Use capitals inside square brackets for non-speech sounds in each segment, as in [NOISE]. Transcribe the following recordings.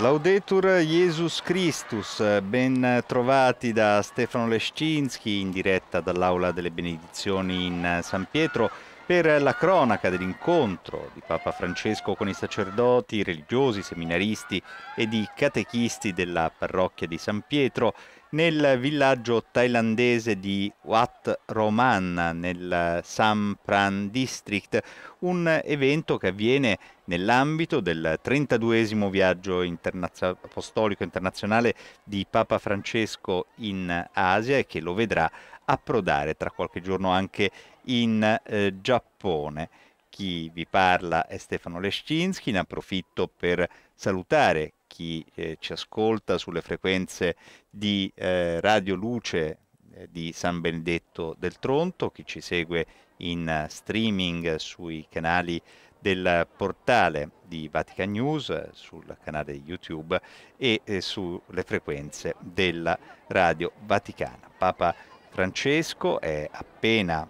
Laudetur Jesus Christus, ben trovati da Stefano Lescinski in diretta dall'Aula delle Benedizioni in San Pietro per la cronaca dell'incontro di Papa Francesco con i sacerdoti, religiosi, seminaristi e di catechisti della parrocchia di San Pietro nel villaggio thailandese di Wat Roman nel Sampran District, un evento che avviene nell'ambito del 32 esimo viaggio internazio- apostolico internazionale di Papa Francesco in Asia e che lo vedrà approdare tra qualche giorno anche in eh, Giappone. Chi vi parla è Stefano Leschinski, ne approfitto per salutare chi eh, ci ascolta sulle frequenze di eh, Radio Luce eh, di San Benedetto del Tronto, chi ci segue in streaming sui canali del portale di Vatican News, sul canale YouTube e eh, sulle frequenze della Radio Vaticana. Papa Francesco è appena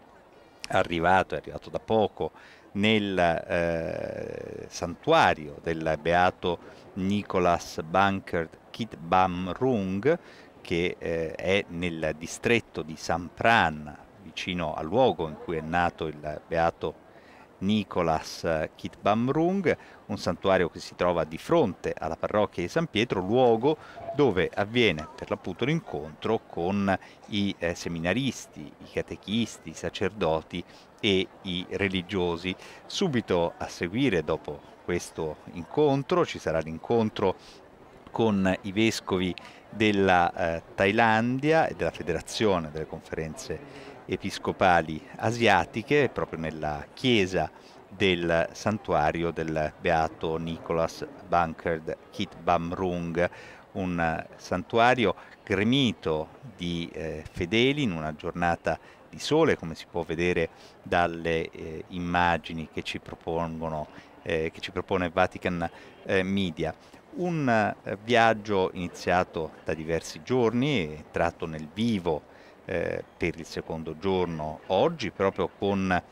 arrivato, è arrivato da poco nel eh, santuario del beato Nicholas Bankert Kitbam Rung, che eh, è nel distretto di Sampran, vicino al luogo in cui è nato il beato Nicolas Kitbamrung, un santuario che si trova di fronte alla parrocchia di San Pietro, luogo dove avviene per l'appunto l'incontro con i eh, seminaristi, i catechisti, i sacerdoti e i religiosi. Subito a seguire, dopo questo incontro, ci sarà l'incontro con i vescovi della eh, Thailandia e della Federazione delle Conferenze episcopali asiatiche, proprio nella chiesa del santuario del beato Nicholas Bunkerd Kitbamrung, un santuario gremito di eh, fedeli in una giornata di sole, come si può vedere dalle eh, immagini che ci, eh, che ci propone Vatican eh, Media. Un eh, viaggio iniziato da diversi giorni, tratto nel vivo eh, per il secondo giorno oggi, proprio con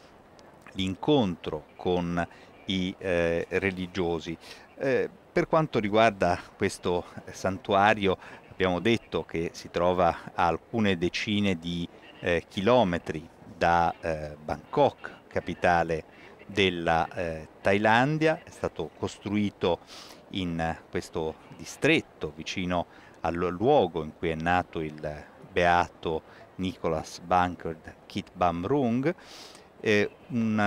l'incontro con i eh, religiosi. Eh, per quanto riguarda questo santuario, abbiamo detto che si trova a alcune decine di eh, chilometri da eh, Bangkok, capitale della eh, Thailandia, è stato costruito in questo distretto vicino al luogo in cui è nato il beato Nicholas Bankard Kitbam Rung, eh, un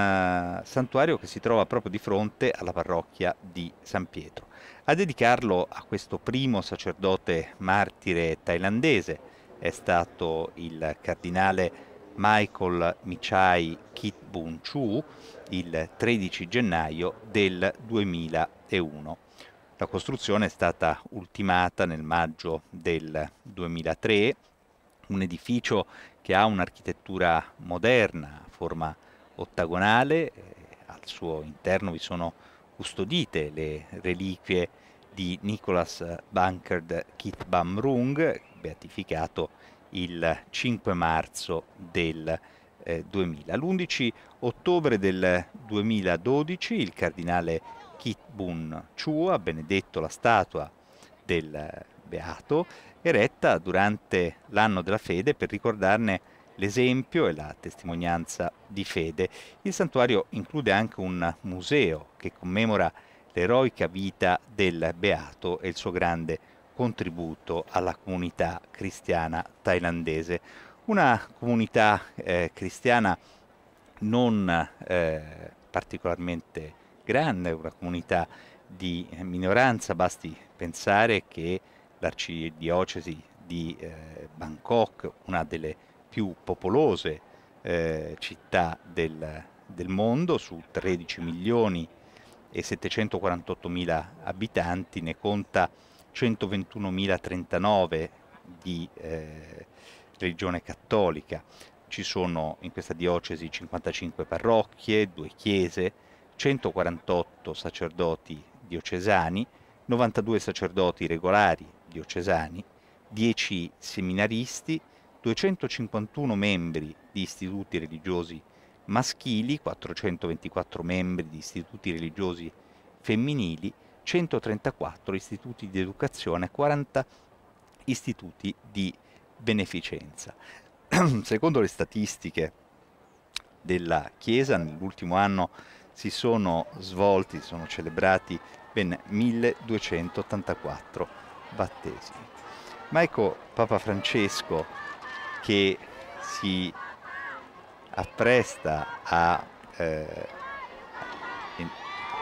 uh, santuario che si trova proprio di fronte alla parrocchia di San Pietro. A dedicarlo a questo primo sacerdote martire thailandese è stato il cardinale Michael Michai Kit Bun Chu il 13 gennaio del 2001. La costruzione è stata ultimata nel maggio del 2003 un edificio che ha un'architettura moderna, a forma ottagonale, eh, al suo interno vi sono custodite le reliquie di Nicholas Bankard Kitbam Rung, beatificato il 5 marzo del eh, 2000. L'11 ottobre del 2012 il cardinale Kit Bun Chua ha benedetto la statua del Beato eretta durante l'anno della fede per ricordarne l'esempio e la testimonianza di fede. Il santuario include anche un museo che commemora l'eroica vita del beato e il suo grande contributo alla comunità cristiana thailandese. Una comunità eh, cristiana non eh, particolarmente grande, una comunità di minoranza, basti pensare che l'arcidiocesi di eh, Bangkok, una delle più popolose eh, città del, del, mondo, su 13 milioni e 748 mila abitanti, ne conta 121.039 di eh, religione cattolica. Ci sono in questa diocesi 55 parrocchie, due chiese, 148 sacerdoti diocesani, 92 sacerdoti regolari diocesani, 10 seminaristi, 251 membri di istituti religiosi maschili, 424 membri di istituti religiosi femminili, 134 istituti di educazione, 40 istituti di beneficenza. [CLEARS THROAT] Secondo le statistiche della Chiesa, nell'ultimo anno si sono svolti, sono celebrati ben 1284 battesimi. Ma ecco Papa Francesco che si appresta a eh,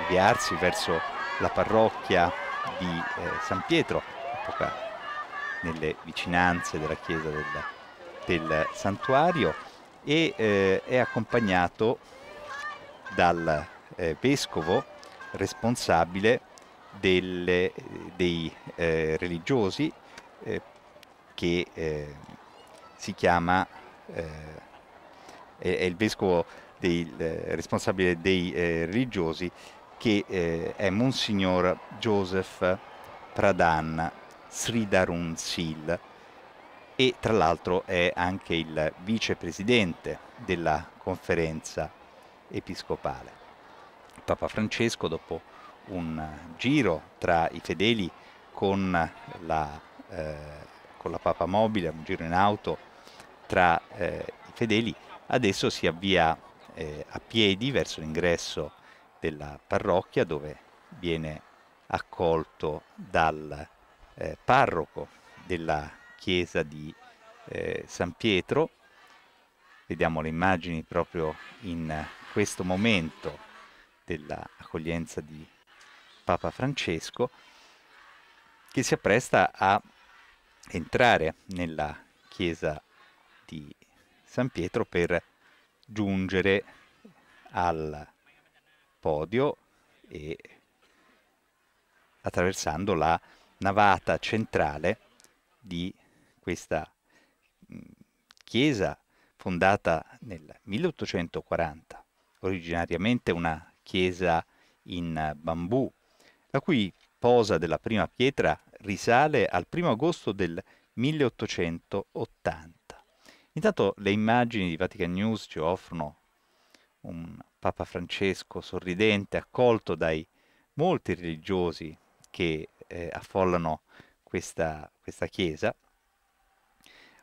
inviarsi verso la parrocchia di eh, San Pietro, nelle vicinanze della chiesa del, del santuario, e eh, è accompagnato dal eh, vescovo responsabile delle, dei eh, religiosi eh, che eh, si chiama, eh, è, il vescovo dei, eh, responsabile dei eh, religiosi che è Monsignor Joseph Pradhan Sridharun Sil e tra l'altro è anche il vicepresidente della conferenza episcopale. Papa Francesco dopo un giro tra i fedeli con la, eh, con la Papa Mobile, un giro in auto tra eh, i fedeli, adesso si avvia eh, a piedi verso l'ingresso della parrocchia dove viene accolto dal eh, parroco della chiesa di eh, San Pietro. Vediamo le immagini proprio in questo momento dell'accoglienza di Papa Francesco, che si appresta a entrare nella chiesa di San Pietro per giungere al podio e attraversando la navata centrale di questa mm, chiesa fondata nel 1840, originariamente una chiesa in bambù la cui posa della prima pietra risale al 1 agosto del 1880. Intanto le immagini di Vatican News ci offrono un Papa Francesco sorridente, accolto dai molti religiosi che eh, affollano questa, questa, chiesa.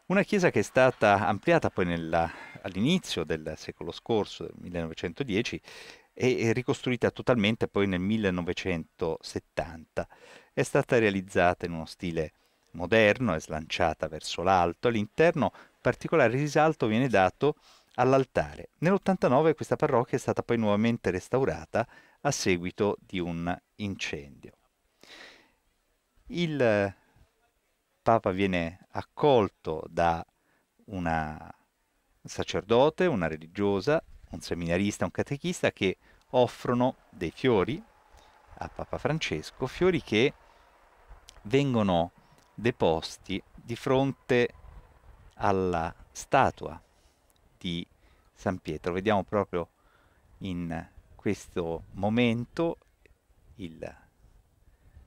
Una chiesa che è stata ampliata poi nella, all'inizio del secolo scorso, 1910, e ricostruita totalmente poi nel 1970. È stata realizzata in uno stile moderno, è slanciata verso l'alto, all'interno particolare risalto viene dato all'altare. Nell'89 questa parrocchia è stata poi nuovamente restaurata a seguito di un incendio. Il Papa viene accolto da una sacerdote, una religiosa, un seminarista, un catechista, che offrono dei fiori a Papa Francesco, fiori che vengono deposti di fronte alla statua di San Pietro. Vediamo proprio in questo momento il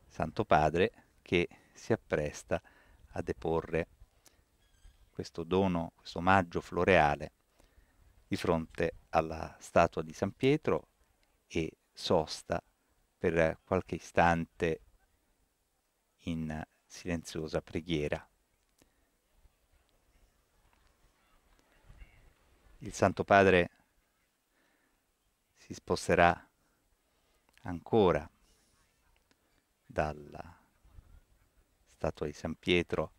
Santo Padre che si appresta a deporre questo dono, questo omaggio floreale di fronte alla statua di San Pietro e sosta per qualche istante in silenziosa preghiera. Il Santo Padre si sposterà ancora dalla statua di San Pietro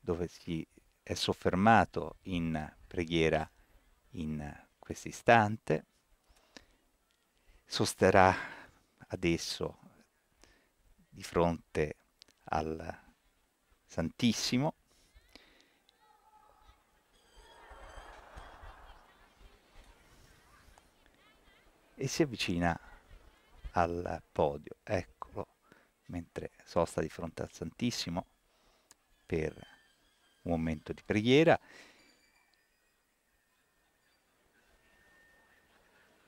dove si è soffermato in preghiera in questo istante, sosterrà adesso di fronte al Santissimo e si avvicina al podio, eccolo, mentre sosta di fronte al Santissimo per un momento di preghiera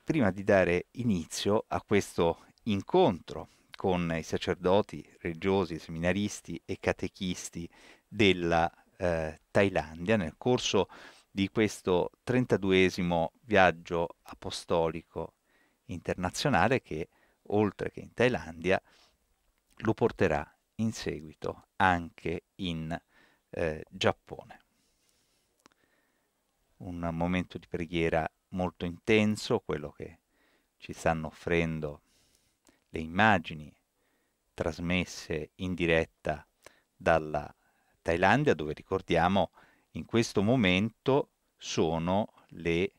prima di dare inizio a questo incontro con i sacerdoti religiosi, seminaristi e catechisti della eh, Thailandia nel corso di questo 32 viaggio apostolico internazionale che oltre che in Thailandia lo porterà in seguito anche in eh, Giappone. Un momento di preghiera molto intenso quello che ci stanno offrendo le immagini trasmesse in diretta dalla Thailandia, dove ricordiamo in questo momento sono le,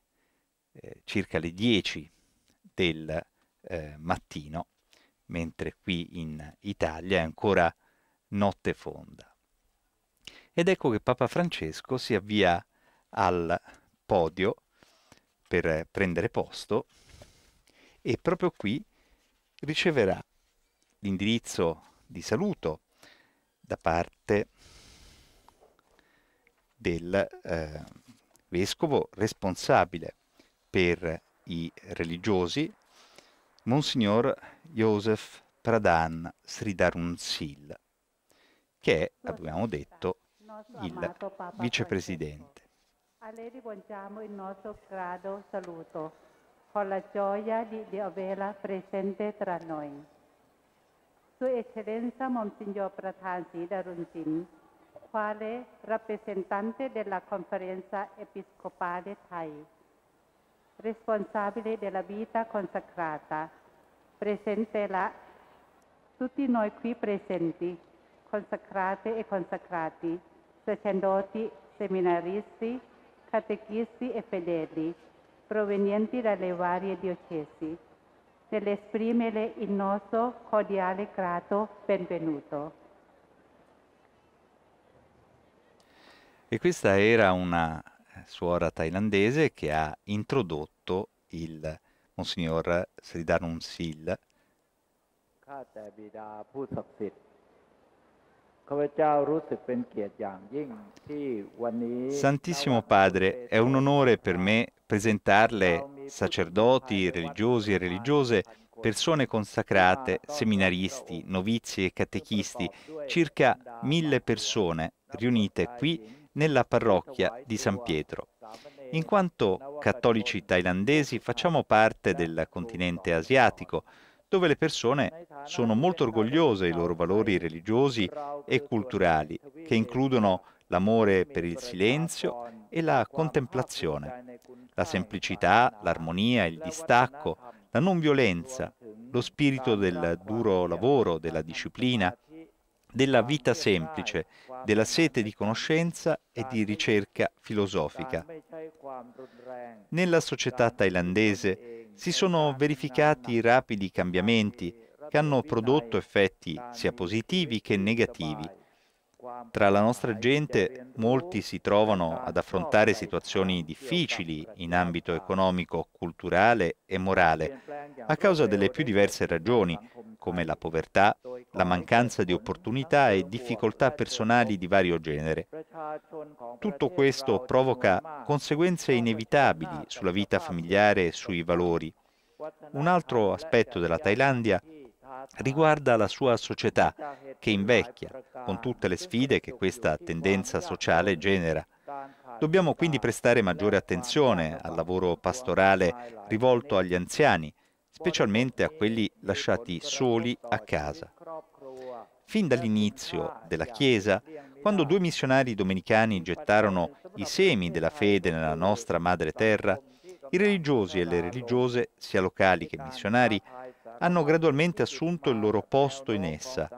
eh, circa le 10 del eh, mattino, mentre qui in Italia è ancora notte fonda. Ed ecco che Papa Francesco si avvia al podio per prendere posto e proprio qui riceverà l'indirizzo di saluto da parte del eh, vescovo responsabile per i religiosi, Monsignor Joseph Pradhan Sridharunsil, che è, abbiamo detto, il vicepresidente. A lei rivolgiamo il nostro grado saluto, con la gioia di, di averla presente tra noi. Sua Eccellenza Monsignor Prathan Darunzin, quale rappresentante della Conferenza Episcopale Thai, responsabile della vita consacrata, presente tutti noi qui presenti, consacrate e consacrati, sacerdoti, seminaristi, catechisti e fedeli provenienti dalle varie diocesi. Nell'esprimere il nostro cordiale grato benvenuto. E questa era una eh, suora thailandese che ha introdotto il Monsignor Sridharun Sil. ข้าแต่บิดาผู้ศักดิ์สิทธิ์ Santissimo Padre, è un onore per me presentarle sacerdoti, religiosi e religiose, persone consacrate, seminaristi, novizi e catechisti, circa mille persone riunite qui nella parrocchia di San Pietro. In quanto cattolici thailandesi facciamo parte del continente asiatico, dove le persone sono molto orgogliose dei loro valori religiosi e culturali, che includono l'amore per il silenzio e la contemplazione, la semplicità, l'armonia, il distacco, la non violenza, lo spirito del duro lavoro, della disciplina, della vita semplice, della sete di conoscenza e di ricerca filosofica. Nella società thailandese si sono verificati rapidi cambiamenti che hanno prodotto effetti sia positivi che negativi tra la nostra gente molti si trovano ad affrontare situazioni difficili in ambito economico, culturale e morale, a causa delle più diverse ragioni, come la povertà, la mancanza di opportunità e difficoltà personali di vario genere. Tutto questo provoca conseguenze inevitabili sulla vita familiare e sui valori. Un altro aspetto della Thailandia riguarda la sua società, che invecchia, con tutte le sfide che questa tendenza sociale genera. Dobbiamo quindi prestare maggiore attenzione al lavoro pastorale rivolto agli anziani, specialmente a quelli lasciati soli a casa. Fin dall'inizio della Chiesa, quando due missionari domenicani gettarono i semi della fede nella nostra madre terra, i religiosi e le religiose, sia locali che missionari, hanno gradualmente assunto il loro posto in essa.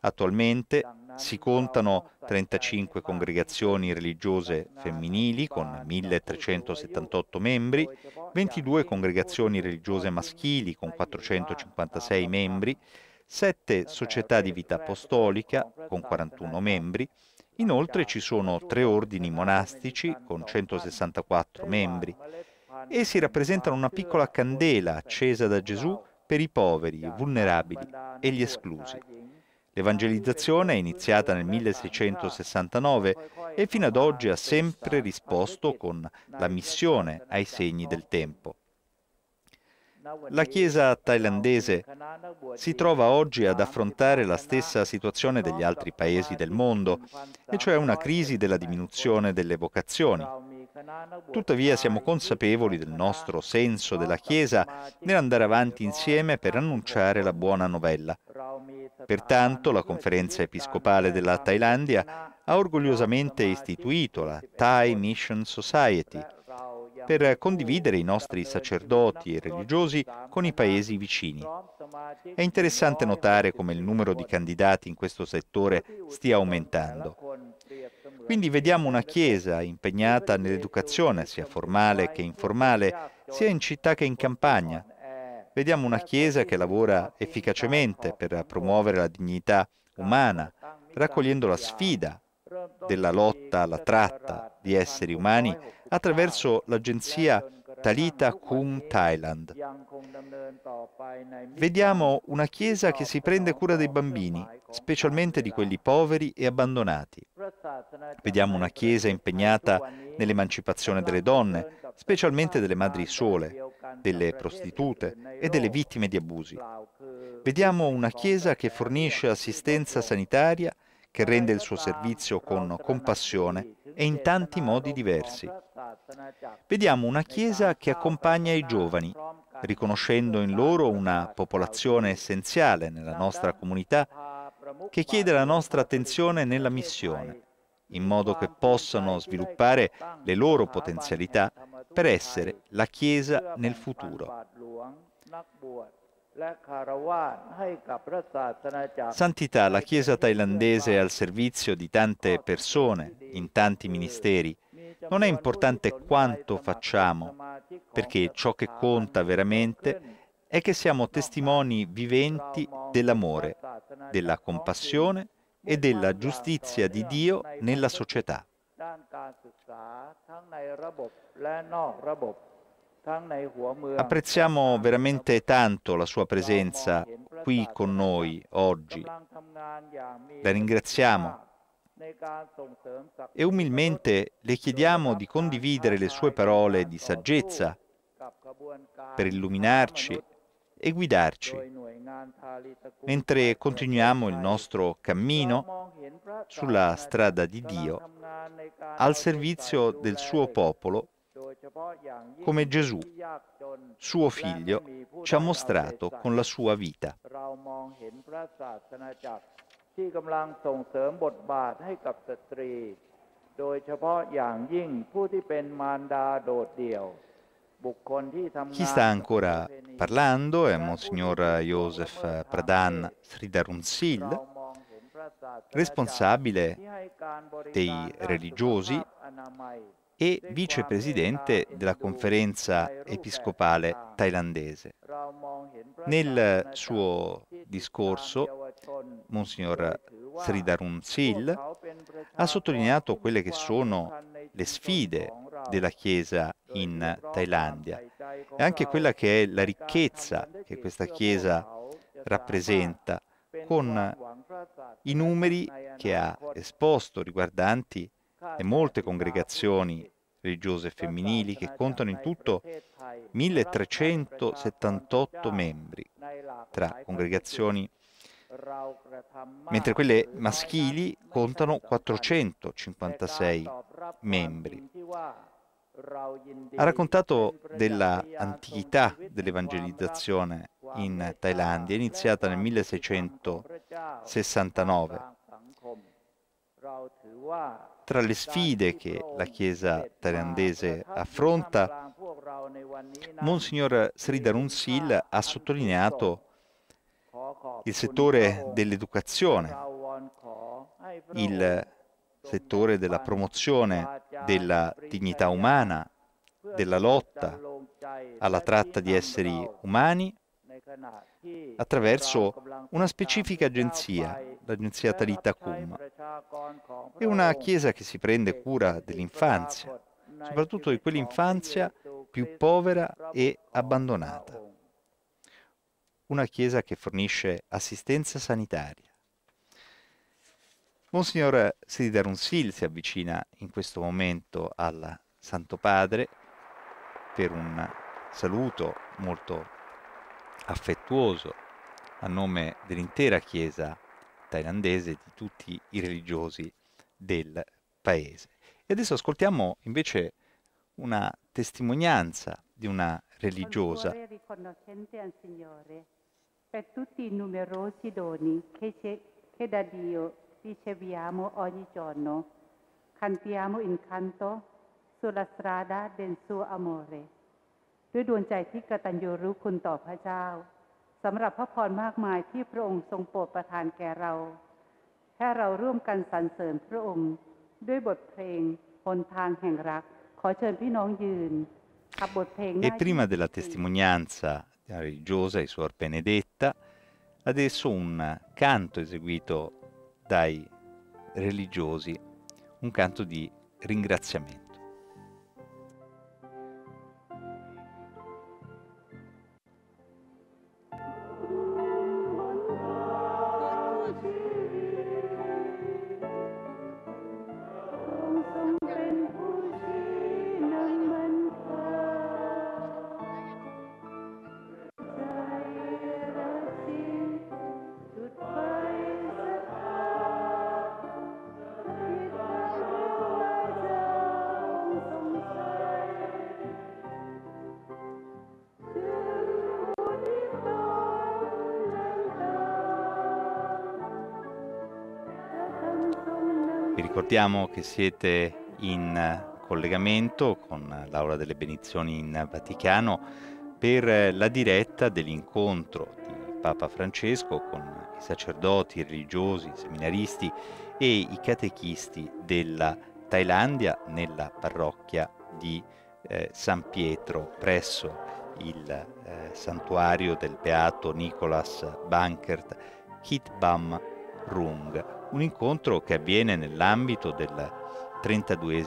Attualmente si contano 35 congregazioni religiose femminili con 1378 membri, 22 congregazioni religiose maschili con 456 membri, 7 società di vita apostolica con 41 membri, inoltre ci sono 3 ordini monastici con 164 membri. Essi rappresentano una piccola candela accesa da Gesù per i poveri, i vulnerabili e gli esclusi. L'evangelizzazione è iniziata nel 1669 e fino ad oggi ha sempre risposto con la missione ai segni del tempo. La Chiesa thailandese si trova oggi ad affrontare la stessa situazione degli altri paesi del mondo, e cioè una crisi della diminuzione delle vocazioni. Tuttavia siamo consapevoli del nostro senso della Chiesa nell'andare avanti insieme per annunciare la buona novella. Pertanto la conferenza episcopale della Thailandia ha orgogliosamente istituito la Thai Mission Society per condividere i nostri sacerdoti e religiosi con i paesi vicini. È interessante notare come il numero di candidati in questo settore stia aumentando. Quindi vediamo una Chiesa impegnata nell'educazione, sia formale che informale, sia in città che in campagna. Vediamo una Chiesa che lavora efficacemente per promuovere la dignità umana, raccogliendo la sfida della lotta alla tratta di esseri umani attraverso l'Agenzia Talita Kum Thailand. Vediamo una chiesa che si prende cura dei bambini, specialmente di quelli poveri e abbandonati. Vediamo una chiesa impegnata nell'emancipazione delle donne, specialmente delle madri sole, delle prostitute e delle vittime di abusi. Vediamo una chiesa che fornisce assistenza sanitaria che rende il suo servizio con compassione e in tanti modi diversi. Vediamo una Chiesa che accompagna i giovani, riconoscendo in loro una popolazione essenziale nella nostra comunità che chiede la nostra attenzione nella missione, in modo che possano sviluppare le loro potenzialità per essere la Chiesa nel futuro. Santità, la Chiesa thailandese è al servizio di tante persone, in tanti ministeri. Non è importante quanto facciamo, perché ciò che conta veramente è che siamo testimoni viventi dell'amore, della compassione e della giustizia di Dio nella società. Apprezziamo veramente tanto la sua presenza qui con noi oggi. La ringraziamo e umilmente le chiediamo di condividere le sue parole di saggezza per illuminarci e guidarci mentre continuiamo il nostro cammino sulla strada di Dio al servizio del suo popolo come Gesù, suo figlio, ci ha mostrato con la sua vita. Chi sta ancora parlando è Monsignor Joseph Pradhan Sridharunsil, responsabile dei religiosi e vicepresidente della conferenza episcopale thailandese. Nel suo discorso, Monsignor Sridharun Sil ha sottolineato quelle che sono le sfide della Chiesa in Thailandia e anche quella che è la ricchezza che questa Chiesa rappresenta con i numeri che ha esposto riguardanti e molte congregazioni religiose femminili che contano in tutto 1378 membri tra congregazioni, mentre quelle maschili contano 456 membri. Ha raccontato dell'antichità dell'evangelizzazione in Thailandia, iniziata nel 1669 tra le sfide che la Chiesa thailandese affronta, Monsignor Sridharun Sil ha sottolineato il settore dell'educazione, il settore della promozione della dignità umana, della lotta alla tratta di esseri umani attraverso una specifica agenzia, l'agenzia Talita Qum, è una chiesa che si prende cura dell'infanzia, soprattutto di quell'infanzia più povera e abbandonata. Una chiesa che fornisce assistenza sanitaria. Monsignor Sidar Unsil si avvicina in questo momento al Santo Padre per un saluto molto affettuoso a nome dell'intera Chiesa thailandese di tutti i religiosi del paese. E adesso ascoltiamo invece una testimonianza di una religiosa. Sono riconoscente al Signore per tutti i numerosi doni che, che da Dio riceviamo ogni giorno. Cantiamo in canto sulla strada del suo amore. ้วยดวงใจที่กตัญญูรู้คุณต่อพระเจ้าสำหรับพระพรมากมายที่พระองค์ทรงโปรดประทานแก่เราแค่เราร่วมกันสรรเสริญพระองค์ด้วยบทเพลงหนทางแห่งรัก ขอเชิญพี่น้องยืนขับบทเพลง E prima della testimonianza religiosa di Suor Benedetta adesso un canto eseguito dai religiosi, un canto di ringraziamento. ricordiamo che siete in collegamento con l'Aula delle Benizioni in Vaticano per la diretta dell'incontro di Papa Francesco con i sacerdoti, i religiosi, i seminaristi e i catechisti della Thailandia nella parrocchia di eh, San Pietro presso il eh, santuario del beato Nicolas Bankert Kitbam Rung un incontro che avviene nell'ambito del 32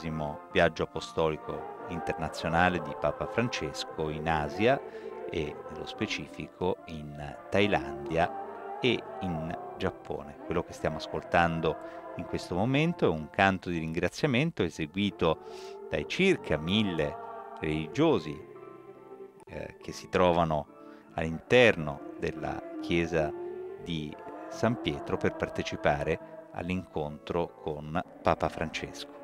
viaggio apostolico internazionale di Papa Francesco in Asia e nello specifico in Thailandia e in Giappone. Quello che stiamo ascoltando in questo momento è un canto di ringraziamento eseguito dai circa mille religiosi eh, che si trovano all'interno della chiesa di San Pietro per partecipare all'incontro con Papa Francesco.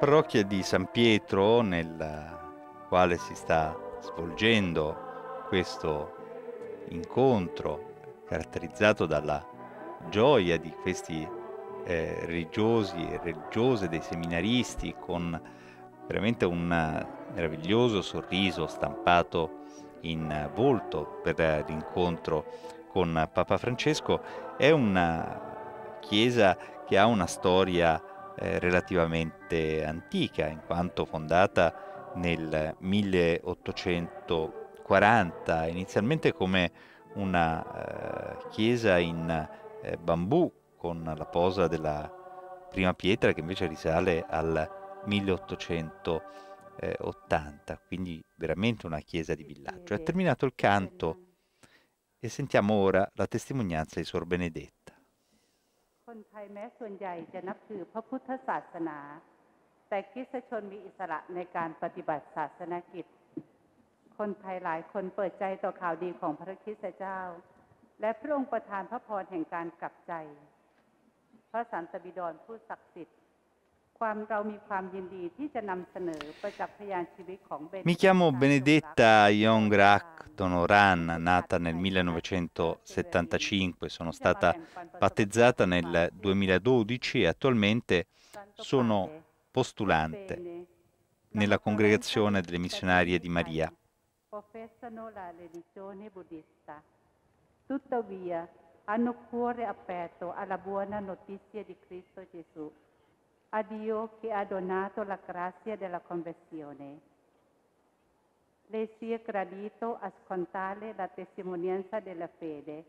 parrocchia di San Pietro, nella quale si sta svolgendo questo incontro, caratterizzato dalla gioia di questi eh, religiosi e religiose, dei seminaristi, con veramente un meraviglioso sorriso stampato in volto per l'incontro con Papa Francesco, è una chiesa che ha una storia eh, relativamente antica, in quanto fondata nel 1840, inizialmente come una eh, chiesa in eh, bambù con la posa della prima pietra che invece risale al 1880, quindi veramente una chiesa di villaggio. È terminato il canto e sentiamo ora la testimonianza di Sor Benedetta. คนไทยแม้ส่วนใหญ่จะนับถือพระพุทธศาสนา แต่คริสตชนมีอิสระในการปฏิบัติศาสนกิจ คนไทยหลายคนเปิดใจต่อข่าวดีของพระคริสตเจ้า และพระองค์ประทานพระพรแห่งการกลับใจ พระสันตบิดรผู้ศักดิ์สิทธิ์ Mi chiamo Benedetta Yongrak Donoran, nata nel 1975, sono stata battezzata nel 2012 e attualmente sono postulante nella congregazione delle missionarie di Maria. Tuttavia hanno cuore aperto alla buona notizia di Cristo Gesù a Dio che ha donato la grazia della conversione. Lei sia gradito a scontare la testimonianza della fede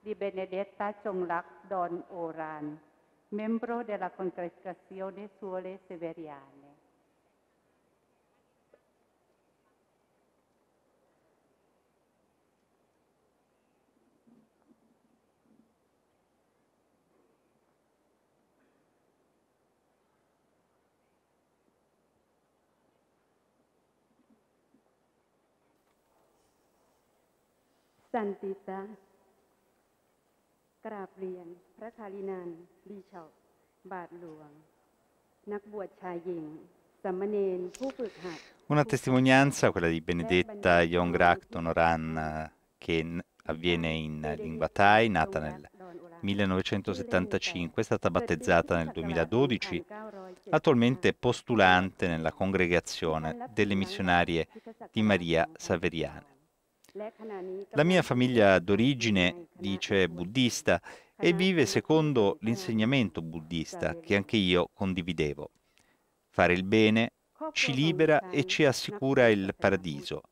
di Benedetta Chonglak Don Oran, membro della congregazione Suole Severiana. สันติตะกราบเรียน Una testimonianza, quella di Benedetta Yongrak Tonoran, che avviene in lingua Thai, nata nel 1975, è stata battezzata nel 2012, attualmente postulante nella congregazione delle missionarie di Maria Saveriane. La mia famiglia d'origine, dice, buddista e vive secondo l'insegnamento buddista che anche io condividevo. Fare il bene ci libera e ci assicura il paradiso.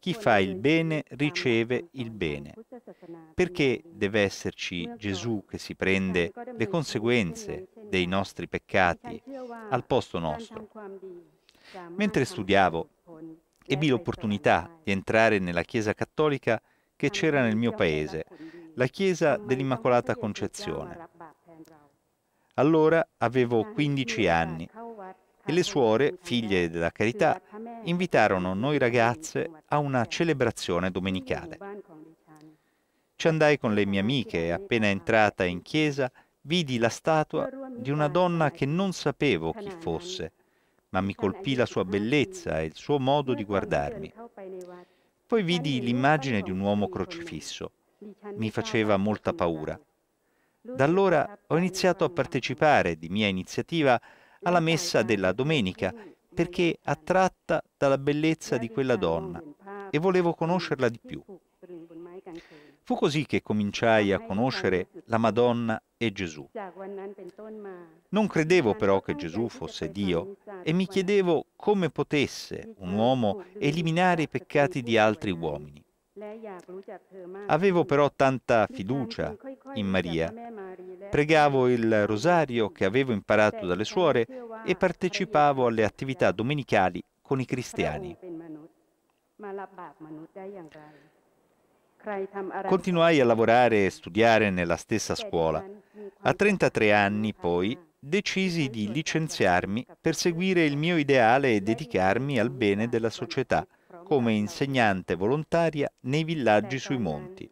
Chi fa il bene riceve il bene. Perché deve esserci Gesù che si prende le conseguenze dei nostri peccati al posto nostro? Mentre studiavo, ebbi l'opportunità di entrare nella Chiesa cattolica che c'era nel mio paese, la Chiesa dell'Immacolata Concezione. Allora avevo 15 anni e le suore, figlie della carità, invitarono noi ragazze a una celebrazione domenicale. Ci andai con le mie amiche e appena entrata in chiesa vidi la statua di una donna che non sapevo chi fosse ma mi colpì la sua bellezza e il suo modo di guardarmi. Poi vidi l'immagine di un uomo crocifisso. Mi faceva molta paura. Da allora ho iniziato a partecipare, di mia iniziativa, alla messa della domenica, perché attratta dalla bellezza di quella donna e volevo conoscerla di più. Fu così che cominciai a conoscere la Madonna e Gesù. Non credevo però che Gesù fosse Dio e mi chiedevo come potesse un uomo eliminare i peccati di altri uomini. Avevo però tanta fiducia in Maria. Pregavo il rosario che avevo imparato dalle suore e partecipavo alle attività domenicali con i cristiani. Continuai a lavorare e studiare nella stessa scuola. A 33 anni, poi, decisi di licenziarmi per seguire il mio ideale e dedicarmi al bene della società, come insegnante volontaria nei villaggi sui monti.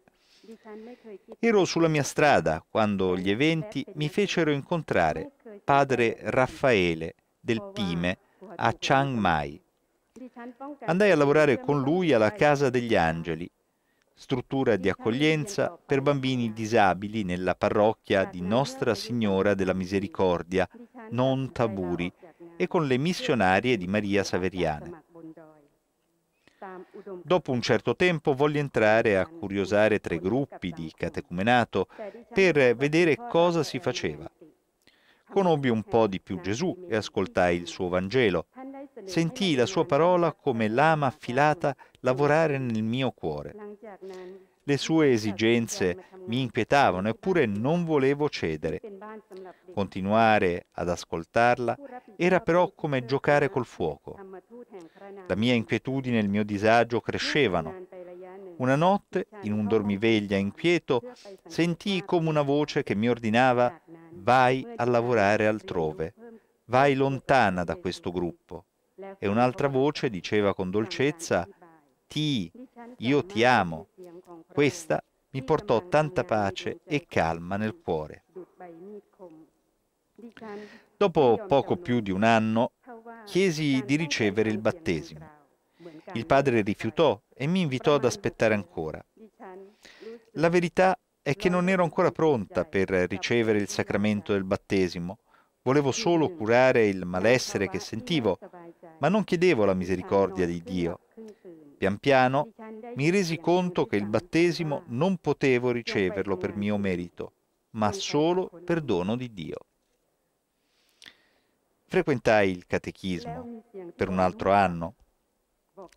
Ero sulla mia strada quando gli eventi mi fecero incontrare padre Raffaele del Pime a Chiang Mai. Andai a lavorare con lui alla Casa degli Angeli struttura di accoglienza per bambini disabili nella parrocchia di Nostra Signora della Misericordia, non Taburi, e con le missionarie di Maria Saveriana. Dopo un certo tempo voglio entrare a curiosare tre gruppi di catecumenato per vedere cosa si faceva. Conobbi un po' di più eh, Gesù e ascoltai il suo Vangelo. Sentii la sua parola come lama affilata lavorare nel mio cuore. Le sue esigenze mi inquietavano, eppure non volevo cedere. Continuare ad ascoltarla era però come giocare col fuoco. La mia inquietudine e il mio disagio crescevano. Una notte, in un dormiveglia inquieto, sentii come una voce che mi ordinava vai a lavorare altrove, vai lontana da questo gruppo. E un'altra voce diceva con dolcezza ti, io ti amo. Questa mi portò tanta pace e calma nel cuore. Dopo poco più di un anno chiesi di ricevere il battesimo. Il padre rifiutò e mi invitò ad aspettare ancora. La verità è che non ero ancora pronta per ricevere il sacramento del battesimo. Volevo solo curare il malessere che sentivo, ma non chiedevo la misericordia di Dio. Pian piano mi resi conto che il battesimo non potevo riceverlo per mio merito, ma solo per dono di Dio. Frequentai il catechismo per un altro anno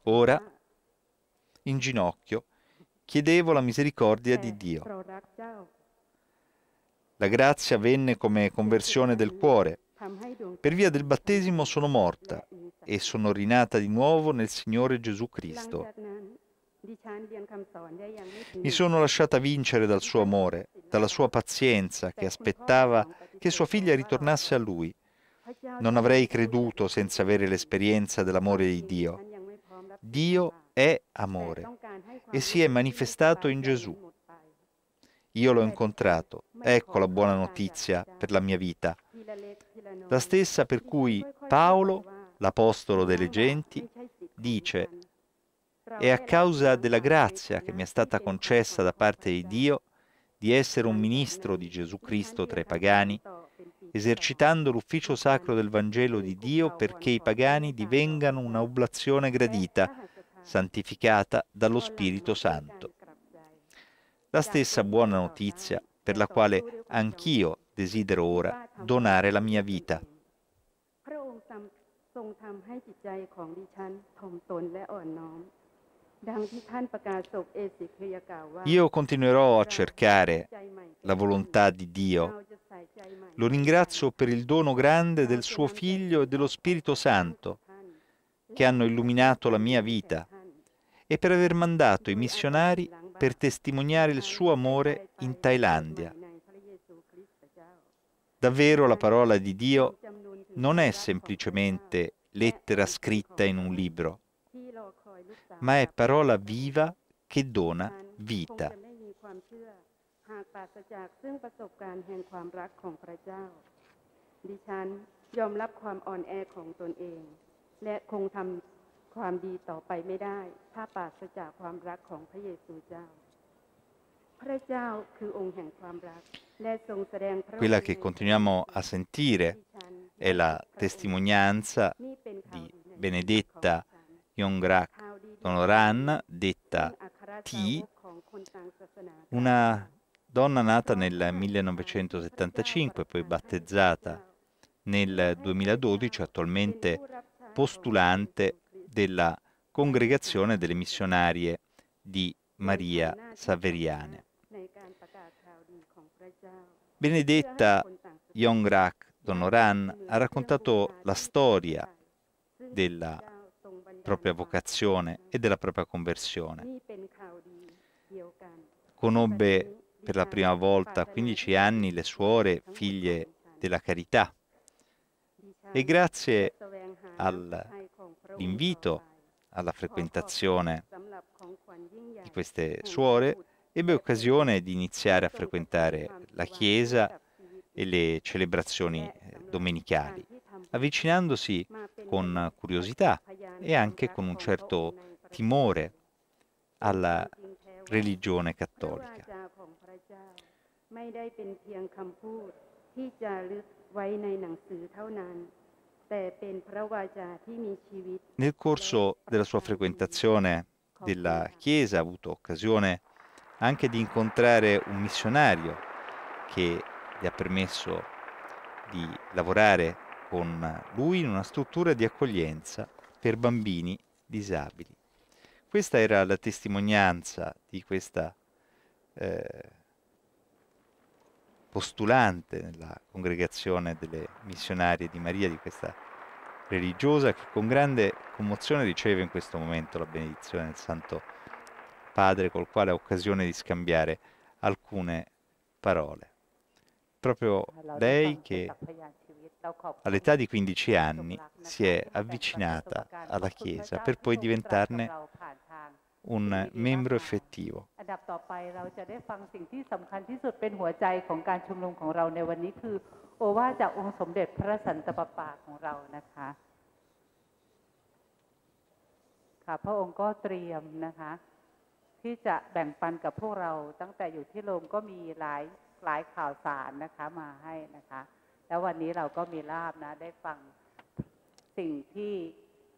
Ora, in ginocchio, chiedevo la misericordia di eh, Dio. La grazia venne come conversione del cuore. Per via del battesimo sono morta e sono rinata di nuovo nel Signore Gesù Cristo. Mi sono lasciata vincere dal suo amore, dalla sua pazienza che aspettava che sua figlia ritornasse a lui. Non avrei creduto senza avere l'esperienza dell'amore di Dio. Dio è amore certo, e si è manifestato in Gesù. Io l'ho certo, incontrato, ecco la buona notizia per la mia vita, la stessa per cui Paolo, l'apostolo delle genti, dice, è a causa della grazia che mi è stata concessa da parte di Dio di essere un ministro di Gesù Cristo tra i pagani esercitando l'ufficio sacro del Vangelo di Dio perché i pagani divengano una oblazione gradita, santificata dallo Spirito Santo. La stessa buona notizia per la quale anch'io desidero ora donare la mia vita. Thank you. Io continuerò a cercare la volontà di Dio. Lo ringrazio per il dono grande del suo Figlio e dello Spirito Santo che hanno illuminato la mia vita e per aver mandato i missionari per testimoniare il suo amore in Thailandia. Davvero la parola di Dio non è semplicemente lettera scritta in un libro, ma è parola viva che dona vita. Quella che continuiamo a sentire è la testimonianza di Benedetta Yongrak Donoran, detta T, una donna nata nel 1975, poi battezzata nel 2012, attualmente postulante della congregazione delle missionarie di Maria Saveriane. Benedetta Yongrak Donoran ha raccontato la storia della propria vocazione e della propria conversione. Conobbe per la prima volta a 15 anni le suore, figlie della carità. E grazie all'invito, alla frequentazione di queste suore, ebbe occasione di iniziare a frequentare la chiesa e le celebrazioni eh, domenicali avvicinandosi con curiosità e anche con un certo timore alla religione cattolica. Nel corso della sua frequentazione della Chiesa ha avuto occasione anche di incontrare un missionario che gli ha permesso di lavorare con lui in una struttura di accoglienza per bambini disabili. Questa era la testimonianza di questa eh, postulante nella congregazione delle missionarie di Maria, di questa religiosa che con grande commozione riceve in questo momento la benedizione del Santo Padre col quale ha occasione di scambiare alcune parole. proprio lei che all'età di 15 anni si è avvicinata alla Chiesa per poi diventarne un membro effettivo. Grazie. หลายข่าวสารนะคะมาให้นะคะ แล้ววันนี้เราก็มีลาบนะได้ฟังสิ่งที่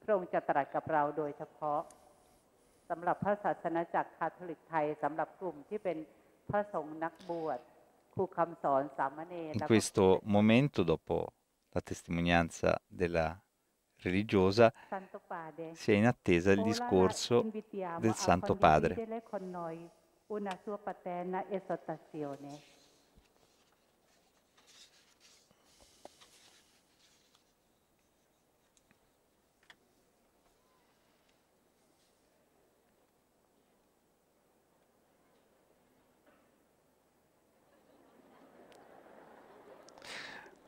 พระองค์จะตรัสกับเราโดยเฉพาะสำหรับพระศาสนาจักรคาทอลิกไทยสำหรับกลุ่มที่เป็นพระสงฆ์นักบวชครูคำสอนสามเณร In questo momento dopo la testimonianza della religiosa si è in attesa il discorso del Santo Padre.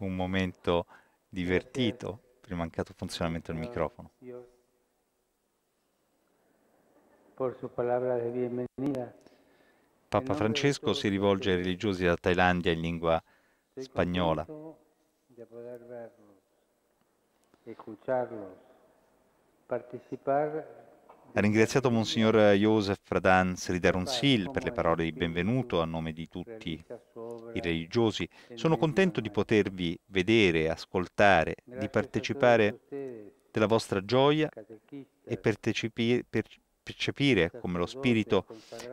un momento divertito per il mancato funzionamento del microfono. Papa Francesco si rivolge ai religiosi della Thailandia in lingua spagnola. Partecipare ha ringraziato Monsignor Joseph Radan Sridarunsil per le parole di benvenuto a nome di tutti i religiosi. Sono contento di potervi vedere, ascoltare, di partecipare della vostra gioia e percepire come lo Spirito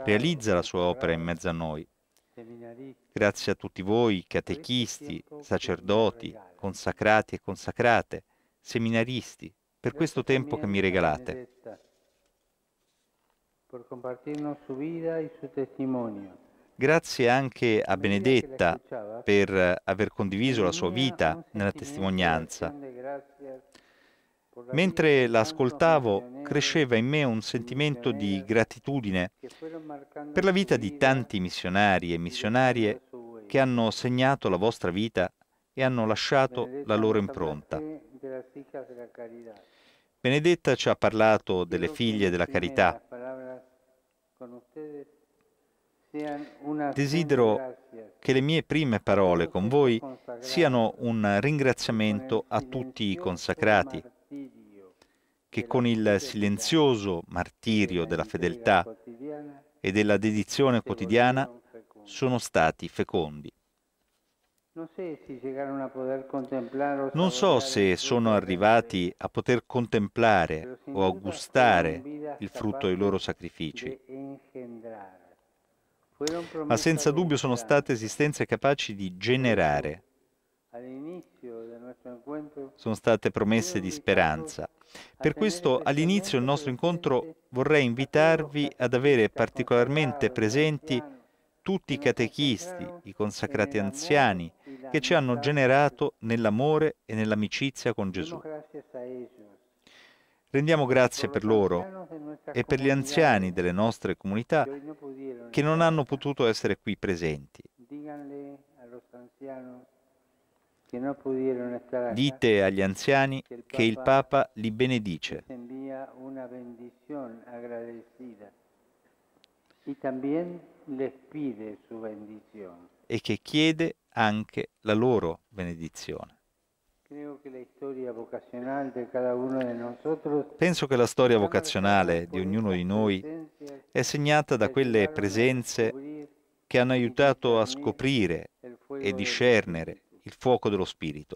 realizza la sua opera in mezzo a noi. Grazie a tutti voi, catechisti, sacerdoti, consacrati e consacrate, seminaristi, per questo tempo che mi regalate. Grazie anche a Benedetta per eh, aver condiviso la sua vita nella testimonianza. Mentre l'ascoltavo cresceva in me un sentimento di gratitudine per la vita di tanti missionari e missionarie che hanno segnato la vostra vita e hanno lasciato la loro impronta. Benedetta ci ha parlato delle figlie della carità Desidero che le mie prime parole con voi siano un ringraziamento a tutti i consacrati, che con il silenzioso martirio della fedeltà e della dedizione quotidiana sono stati fecondi. Non so se sono arrivati a poter contemplare o a gustare il frutto dei loro sacrifici, ma senza dubbio sono state esistenze capaci di generare. Sono state promesse di speranza. Per questo all'inizio del nostro incontro vorrei invitarvi ad avere particolarmente presenti tutti i catechisti, i consacrati anziani, che ci hanno generato nell'amore e nell'amicizia con Gesù. Rendiamo grazie per loro e per gli anziani delle nostre comunità che non hanno potuto essere qui presenti. Dite agli anziani che il Papa li benedice. E che chiede anche la loro benedizione. Penso che la storia vocazionale di ognuno di noi è segnata da quelle presenze che hanno aiutato a scoprire e discernere il fuoco dello Spirito.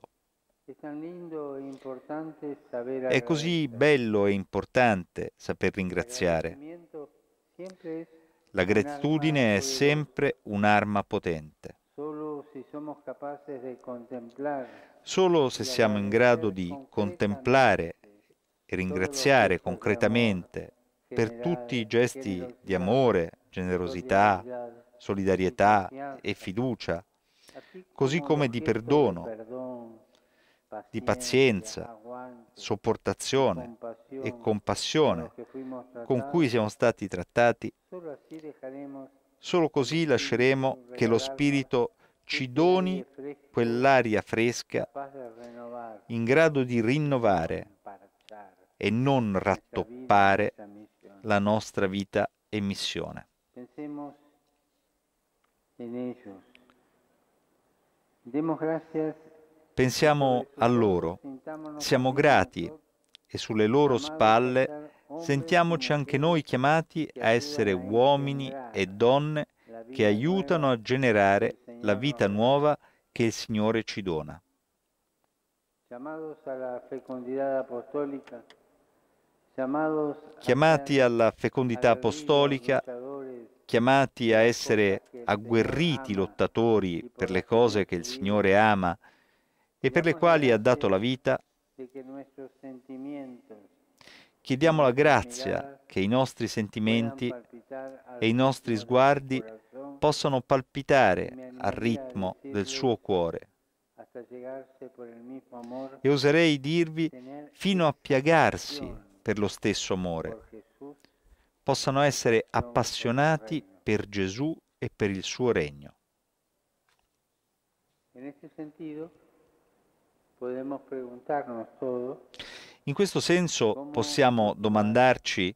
È così bello e importante saper ringraziare. La gratitudine è sempre un'arma potente. Solo se siamo in grado di contemplare e ringraziare concretamente per tutti i gesti di amore, generosità, solidarietà e fiducia, così come di perdono, di pazienza, sopportazione e compassione con cui siamo stati trattati, solo così lasceremo che lo Spirito ci doni quell'aria fresca in grado di rinnovare e non rattoppare la nostra vita e missione. Pensiamo a loro, siamo grati e sulle loro spalle sentiamoci anche noi chiamati a essere uomini e donne che aiutano a generare la vita nuova che il Signore ci dona. Chiamati alla fecondità apostolica, chiamati a essere agguerriti lottatori per le cose che il Signore ama e per le quali ha dato la vita, chiediamo la grazia che i nostri sentimenti e i nostri sguardi possano palpitare al ritmo del suo cuore. E oserei dirvi fino a piagarsi per lo stesso amore. Possano essere appassionati per Gesù e per il suo regno. In questo senso possiamo domandarci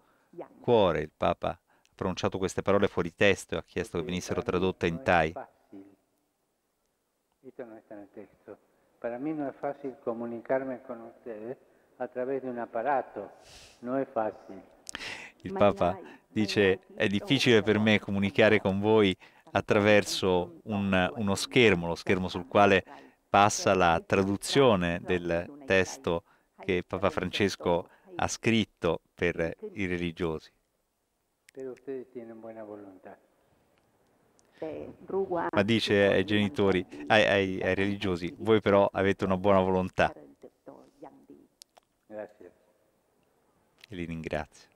cuore. Il Papa ha pronunciato queste parole fuori testo e ha chiesto che venissero tradotte in Thai. Esto no está en el texto. Para mí no es fácil con ustedes a un aparato. No es fácil. Il Papa dice è difficile per me comunicare con voi attraverso un, uno schermo, lo schermo sul quale passa la traduzione del testo che Papa Francesco ha scritto per i religiosi. Eh, Ma dice ai genitori, ai, ai, ai religiosi, voi però avete una buona volontà. Grazie. E li ringrazio.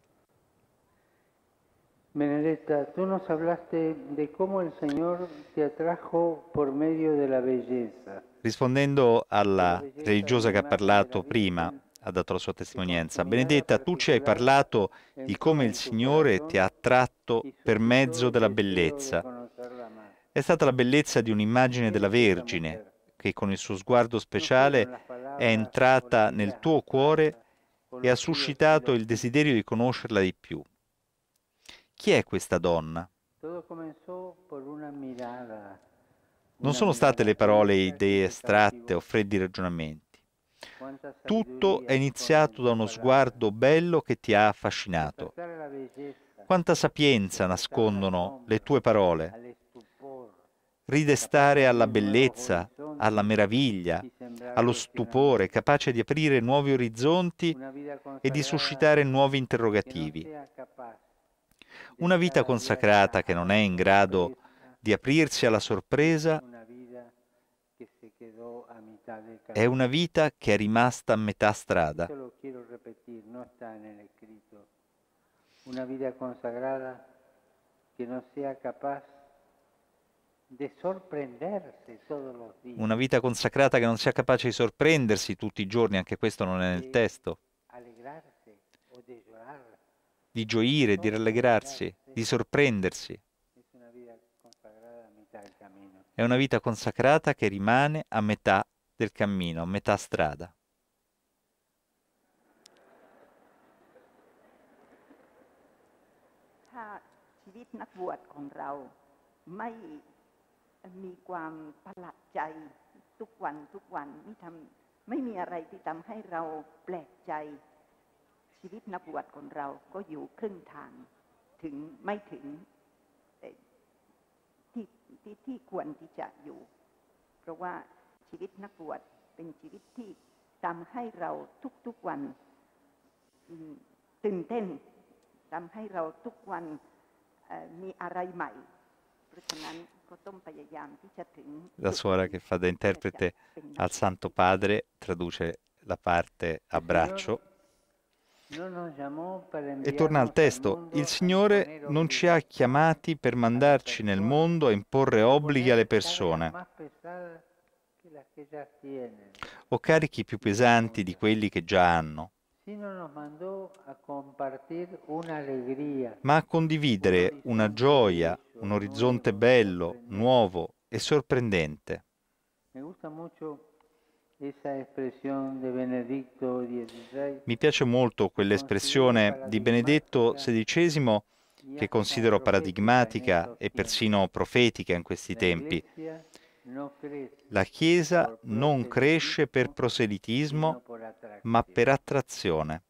Benedetta, tu nos hablaste de cómo el Señor te atrajo por medio de la belleza. Rispondendo alla religiosa che ha parlato prima, ha dato la sua testimonianza. Benedetta, tu ci hai parlato eh, di come il Signore ti ha attratto per mezzo della bellezza. È stata la bellezza di un'immagine della Vergine che con il suo sguardo speciale è entrata nel tuo cuore e ha suscitato il desiderio di conoscerla di più. Chi è questa donna? Non sono state le parole, idee estratte o freddi ragionamenti. Tutto è iniziato da uno sguardo bello che ti ha affascinato. Quanta sapienza nascondono le tue parole. Ridestare alla bellezza, alla meraviglia, allo stupore, capace di aprire nuovi orizzonti e di suscitare nuovi interrogativi. Una vita consacrata che non è in grado di aprirsi alla sorpresa Una vita che si è una vita che è rimasta a metà strada. Una vita consagrada che non sia capace una vita consacrata che non sia capace di sorprendersi tutti i giorni, anche questo non è nel testo, di gioire, di rallegrarsi, di sorprendersi. È una vita consacrata che rimane a metà del cammino a metà strada. ไม่มีอะไรที่ทำให้เราแปลกใจ ชีวิตนักบวชของเราก็อยู่ครึ่งทางถึงไม่ถึงที่ที่ที่ควรที่จะอยู่ เพราะว่าชีวิตนักบวชเป็นชีวิตที่ทำให้เราทุกๆวันตื่นเต้นทำให้เราทุกวันมีอะไรใหม่ La suora che fa da interprete al Santo Padre traduce la parte a braccio e torna al testo, il Signore non ci ha chiamati per mandarci nel mondo a imporre obblighi alle persone, o carichi più pesanti di quelli che già hanno, ma a condividere una gioia, un orizzonte bello, nuovo e sorprendente. Mi piace molto quell'espressione di Benedetto XVI che considero paradigmatica e persino profetica in questi tempi la Chiesa non cresce per proselitismo, ma per attrazione.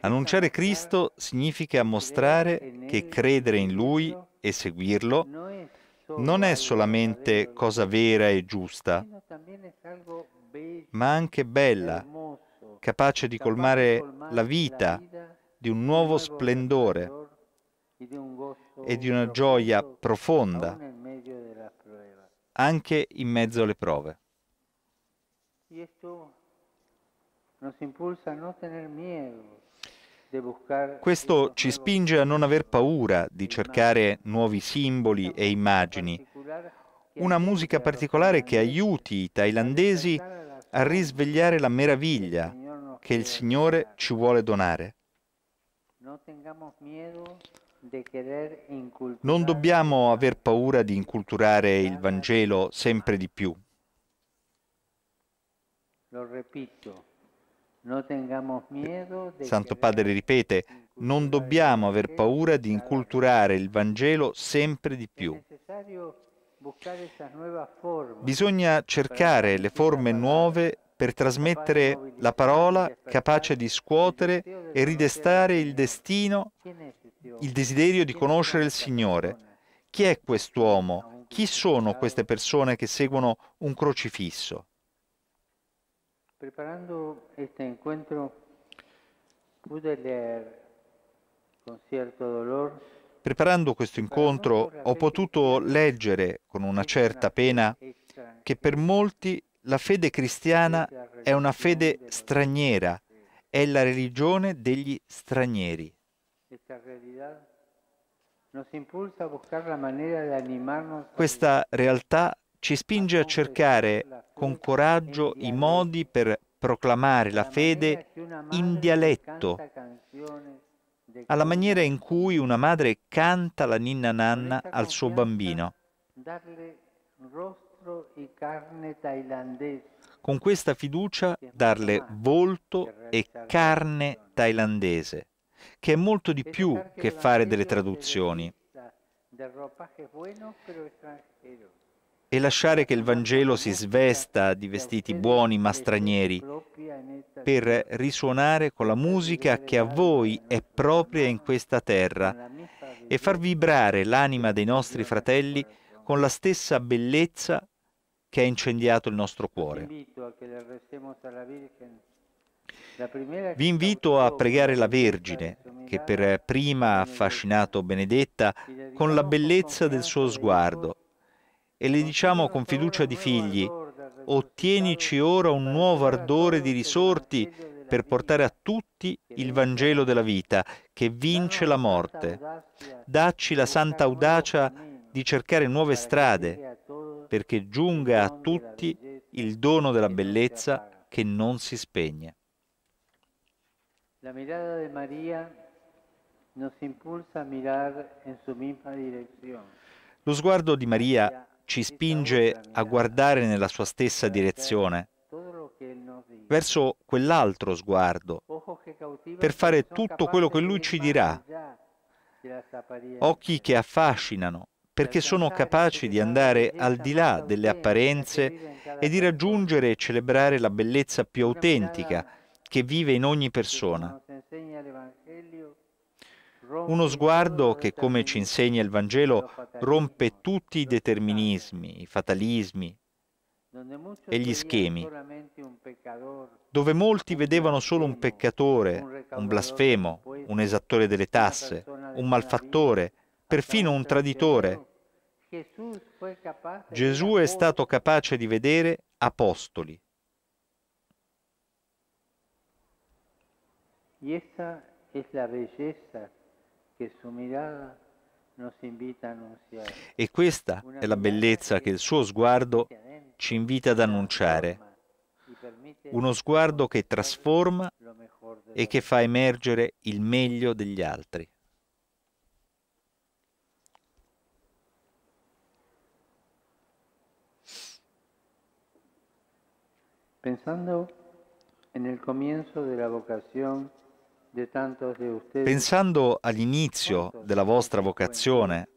Annunciare Cristo significa mostrare che credere in Lui e seguirlo non è solamente cosa vera e giusta, ma anche bella, capace di colmare la vita di un nuovo splendore e di una gioia profonda anche in mezzo alle prove. Questo ci spinge a non aver paura di cercare nuovi simboli e immagini, una musica particolare che aiuti i thailandesi a risvegliare la meraviglia che il Signore ci vuole donare. Non dobbiamo aver paura di inculturare il Vangelo sempre di più. Lo ripeto. Santo Padre ripete, non dobbiamo aver paura di inculturare il Vangelo sempre di più. Bisogna cercare le forme nuove per trasmettere la parola capace di scuotere e ridestare il destino il desiderio di conoscere il Signore. Chi è quest'uomo? Chi sono queste persone che seguono un crocifisso? Preparando questo incontro pude leer con cierto dolore Preparando questo incontro ho potuto leggere con una certa pena che per molti la fede cristiana è una fede straniera, è la religione degli stranieri. Questa realtà ci spinge a cercare con coraggio i modi per proclamare la fede in dialetto, alla maniera in cui una madre canta la ninna nanna al suo bambino. Con questa fiducia darle volto e carne thailandese che è molto di più che fare delle traduzioni e lasciare che il Vangelo si svesta di vestiti buoni ma stranieri per risuonare con la musica che a voi è propria in questa terra e far vibrare l'anima dei nostri fratelli con la stessa bellezza che ha incendiato il nostro cuore. Vi invito a pregare la Vergine, che per prima ha affascinato Benedetta con la bellezza del suo sguardo, e le diciamo con fiducia di figli, ottienici ora un nuovo ardore di risorti per portare a tutti il Vangelo della vita che vince la morte. Dacci la santa audacia di cercare nuove strade perché giunga a tutti il dono della bellezza che non si spegne. La mirada de María nos impulsa a mirar en su misma dirección. Lo sguardo di Maria ci spinge a guardare nella sua stessa direzione, verso quell'altro sguardo, per fare tutto quello che lui ci dirà. Occhi che affascinano, perché sono capaci di andare al di là delle apparenze e di raggiungere e celebrare la bellezza più autentica che vive in ogni persona. Uno sguardo che, come ci insegna il Vangelo, rompe tutti i determinismi, i fatalismi e gli schemi, dove molti vedevano solo un peccatore, un blasfemo, un esattore delle tasse, un malfattore, perfino un traditore. Gesù è stato capace di vedere apostoli, Y esa es la belleza que su mirada nos invita a anunciar. E questa è la bellezza che il suo sguardo ci invita ad annunciare. Uno sguardo che trasforma e che fa emergere il meglio degli altri. Pensando nel el comienzo de la Pensando all'inizio della vostra vocazione,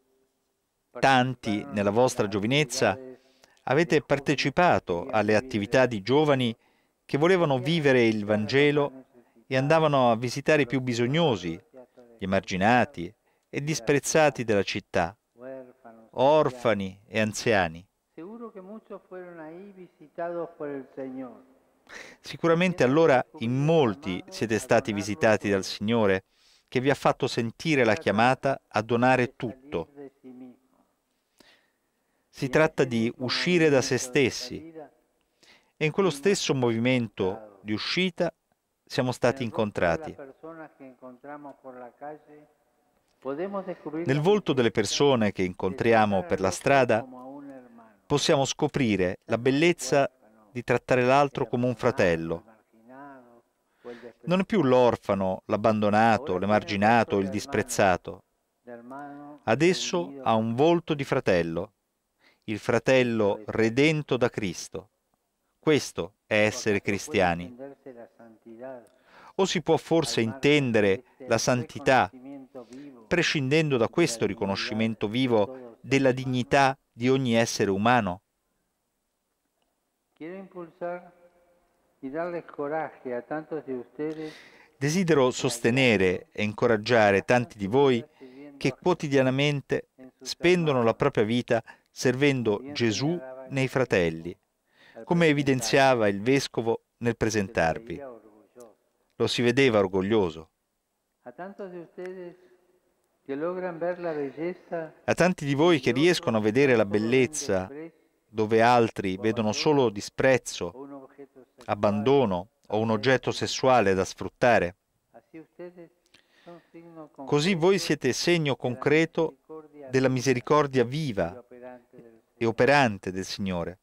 tanti nella vostra giovinezza avete partecipato alle attività di giovani che volevano vivere il Vangelo e andavano a visitare i più bisognosi, gli emarginati e disprezzati della città, orfani e anziani. Seguro che molti fueron ahí visitati dal Signore. Sicuramente allora in molti siete stati visitati dal Signore che vi ha fatto sentire la certo, chiamata a donare certo, tutto. Si tratta di uscire da se stessi e in quello stesso movimento di uscita siamo stati incontrati. Nel volto delle persone che incontriamo per la strada possiamo scoprire la bellezza di trattare l'altro come un fratello. Non è più l'orfano, l'abbandonato, l'emarginato, il disprezzato. Adesso ha un volto di fratello, il fratello redento da Cristo. Questo è essere cristiani. O si può forse intendere la santità prescindendo da questo riconoscimento vivo della dignità di ogni essere umano? Desidero sostenere e incoraggiare tanti di voi che quotidianamente spendono la propria vita servendo Gesù nei fratelli, come evidenziava il vescovo nel presentarvi. Lo si vedeva orgoglioso. A tanti di voi che riescono a vedere la bellezza dove altri vedono solo disprezzo, abbandono o un oggetto sessuale da sfruttare. Così voi siete segno concreto della misericordia viva e operante del Signore,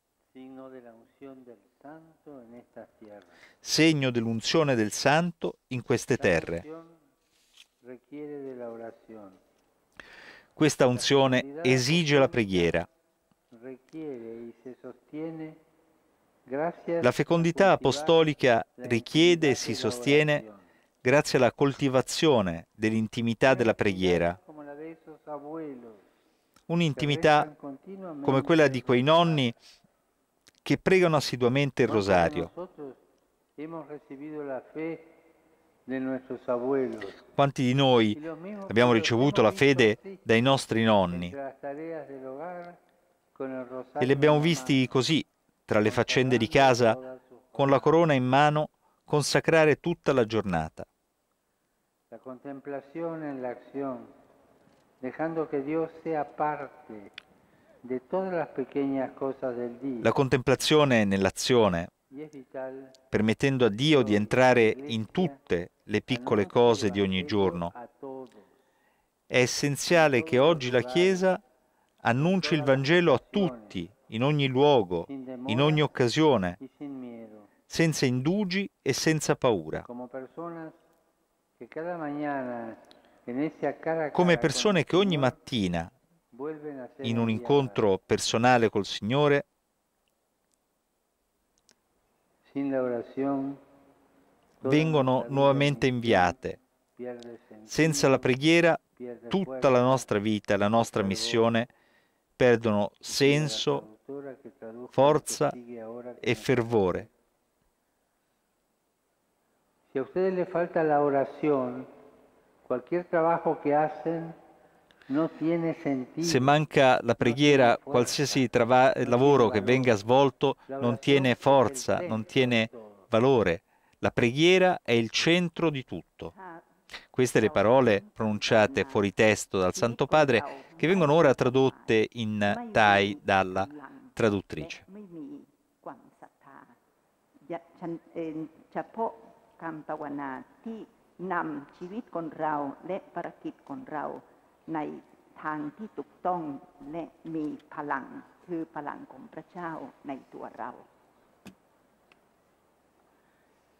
segno dell'unzione del Santo in queste terre. Questa unzione esige la preghiera. La fecondità apostolica richiede e si sostiene grazie alla coltivazione dell'intimità della preghiera, un'intimità come quella di quei nonni che pregano assiduamente il rosario. Quanti di noi abbiamo ricevuto la fede dai nostri nonni e li abbiamo visti così, tra le faccende di casa, con la corona in mano, consacrare tutta la giornata. La contemplazione La contemplazione nell'azione, permettendo a Dio di entrare in tutte le piccole cose di ogni giorno. È essenziale che oggi la Chiesa annunci il Vangelo a tutti, in ogni luogo, in ogni occasione, senza indugi e senza paura. Come persone che ogni mattina, in un incontro personale col Signore, vengono nuovamente inviate. Senza la preghiera tutta la nostra vita, la nostra missione perdono senso, forza e fervore. Se a ustedes le falta la oración, cualquier trabajo que hacen se manca la preghiera, qualsiasi trava- eh, lavoro che venga svolto non tiene forza, non tiene valore. La preghiera è il centro di tutto. Ah, queste le parole pronunciate fuori testo dal Santo Padre che vengono ora tradotte in Thai dalla traduttrice.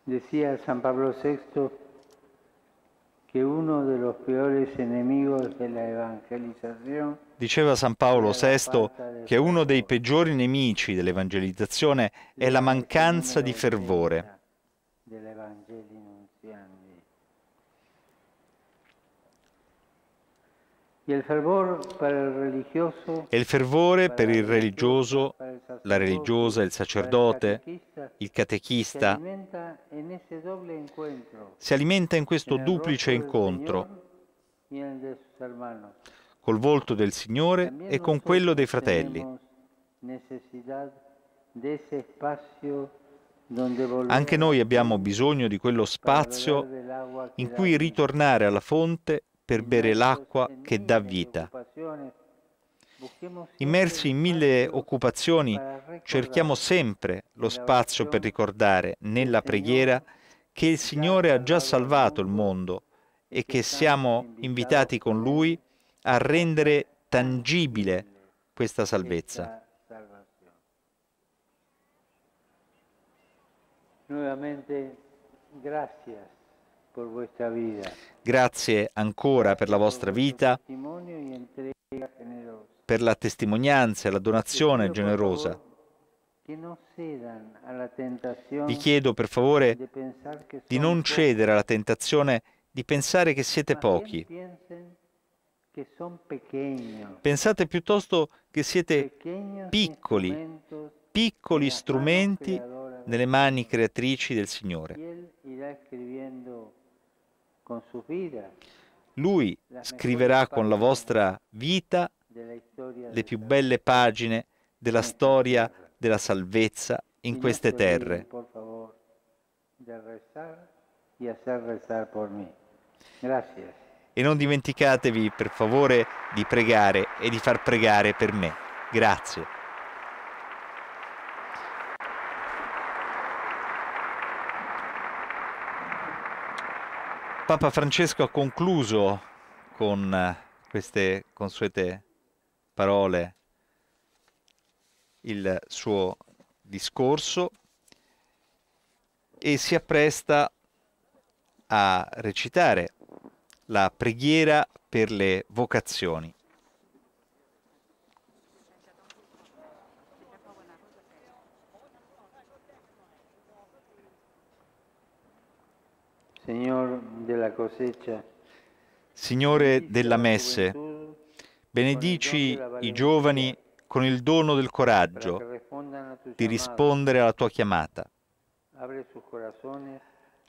Decía San Pablo VI che uno dei peori enemigos della Diceva San Paolo VI che uno dei peggiori nemici dell'evangelizzazione è la mancanza di fervore. E Il fervore per il religioso, la religiosa, il sacerdote, il catechista, si alimenta in questo duplice incontro col volto del Signore e con quello dei fratelli. Anche noi abbiamo bisogno di quello spazio in cui ritornare alla fonte per bere l'acqua che dà vita. Immersi in mille occupazioni, cerchiamo sempre lo spazio per ricordare nella preghiera che il Signore ha già salvato il mondo e che siamo invitati con Lui a rendere tangibile questa salvezza. Nuovamente, grazie per vostra vita. Grazie ancora per la vostra vita, per la testimonianza e la donazione generosa. Vi chiedo per favore di non cedere alla tentazione di pensare che siete pochi. Pensate piuttosto che siete piccoli, piccoli strumenti nelle mani creatrici del Signore. Lui scriverà con la vostra vita le più belle pagine della storia della salvezza in queste terre. E non dimenticatevi, per favore, di pregare e di far pregare per me. Grazie. Papa Francesco ha concluso con eh, queste consuete parole il suo discorso e si appresta a recitare la preghiera per le vocazioni. Signore della messe, benedici i giovani con il dono del coraggio di rispondere alla tua chiamata.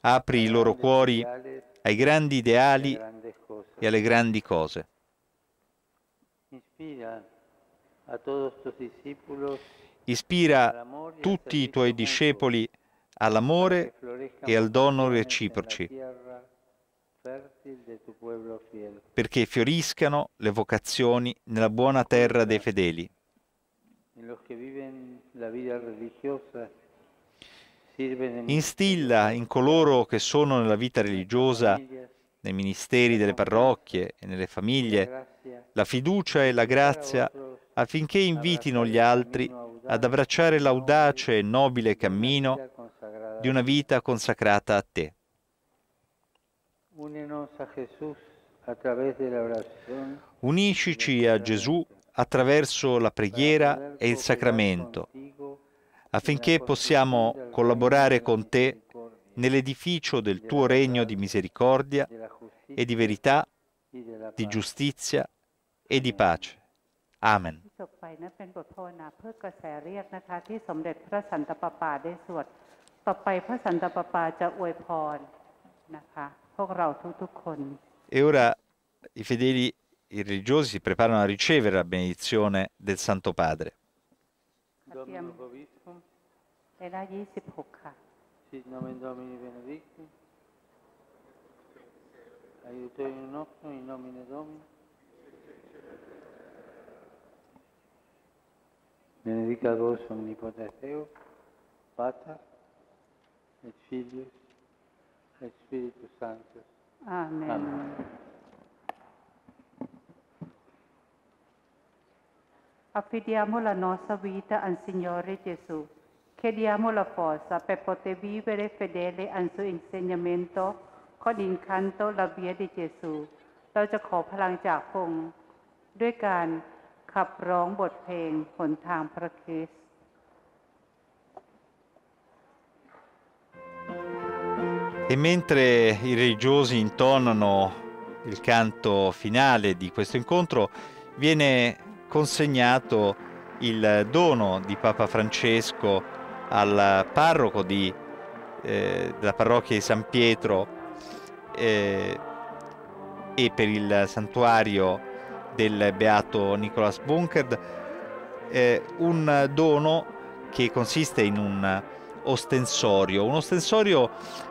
Apri i loro cuori ai grandi ideali e alle grandi cose. Ispira tutti i tuoi discepoli all'amore e al dono reciproci, perché fioriscano le vocazioni nella buona terra dei fedeli. Instilla in coloro che sono nella vita religiosa, nei ministeri delle parrocchie e nelle famiglie, la fiducia e la grazia affinché invitino gli altri ad abbracciare l'audace e nobile cammino di una vita consacrata a te. Uniscici a Gesù attraverso la preghiera e il sacramento, affinché possiamo collaborare con te nell'edificio del tuo regno di misericordia e di verità, di giustizia e di pace. Amen. ต่อไปพระสันตะปาปาจะอวยพรนะคะพวกเราทุกๆคน E ora i fedeli i religiosi si preparano a ricevere la benedizione del Santo Padre. เตรียมเวลา26 ค่ะ Sit nomen Domini benedictum. Aiutorium nostrum in nomine Domini. Benedica vos omnipotens Deus, Pater et Filho e Espírito Santo. Amém. Amém. Affidiamo la nostra vita al Signore Gesù. Chiediamo la forza per poter vivere fedele al suo insegnamento con incanto la via di Gesù. เราจะขอพลังจากพงค์ด้วยการขับร้องบทเพลงหนทางพระคริสต E mentre i religiosi intonano il canto finale di questo incontro, viene consegnato il dono di Papa Francesco al parroco di, eh, della parrocchia di San Pietro eh, e per il santuario del beato Nicolas Bunkerd, eh, un dono che consiste in un ostensorio, un ostensorio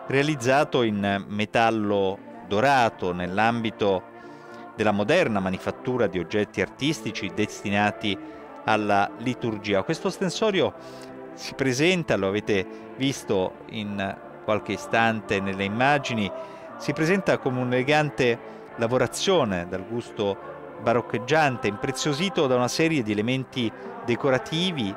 realizzato in metallo dorato nell'ambito della moderna manifattura di oggetti artistici destinati alla liturgia. Questo ostensorio si presenta, lo avete visto in qualche istante nelle immagini, si presenta come un'elegante lavorazione dal gusto baroccheggiante, impreziosito da una serie di elementi decorativi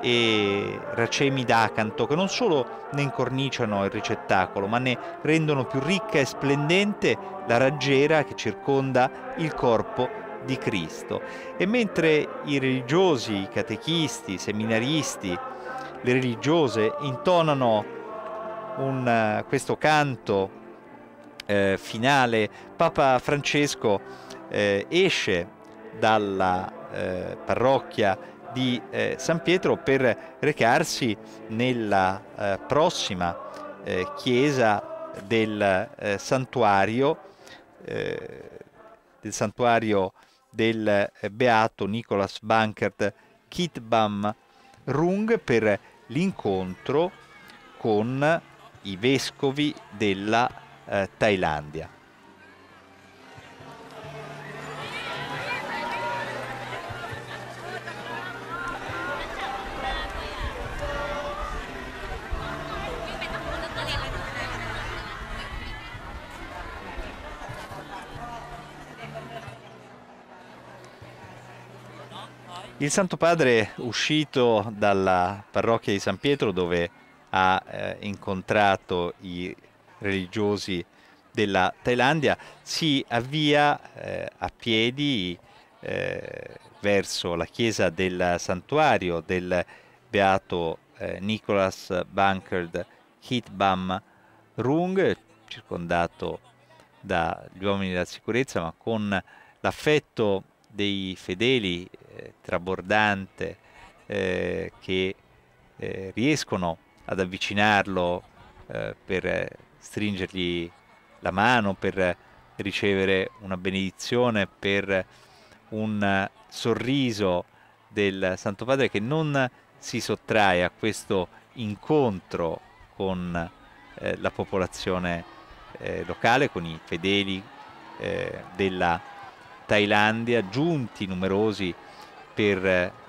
e racemi d'acanto che non solo ne incorniciano il ricettacolo, ma ne rendono più ricca e splendente la raggiera che circonda il corpo di Cristo. E mentre i religiosi, i catechisti, i seminaristi, le religiose intonano un, questo canto eh, finale, Papa Francesco eh, esce dalla eh, parrocchia di eh, San Pietro per recarsi nella eh, prossima eh, chiesa eh, eh, del santuario, del santuario del beato Nicholas Bankert Kitbam Rung per l'incontro con i vescovi della Thailandia. Il Santo Padre, uscito dalla parrocchia di San Pietro, dove ha eh, incontrato i religiosi della Thailandia, si avvia eh, a piedi eh, verso la chiesa del santuario del beato eh, Nicholas Bankard Hitbam Rung, circondato dagli uomini della sicurezza, ma con l'affetto dei fedeli trabordante eh, che eh, riescono ad avvicinarlo eh, per stringergli la mano, per ricevere una benedizione, per un sorriso del Santo Padre che non si sottrae a questo incontro con eh, la popolazione eh, locale, con i fedeli della Thailandia, giunti numerosi per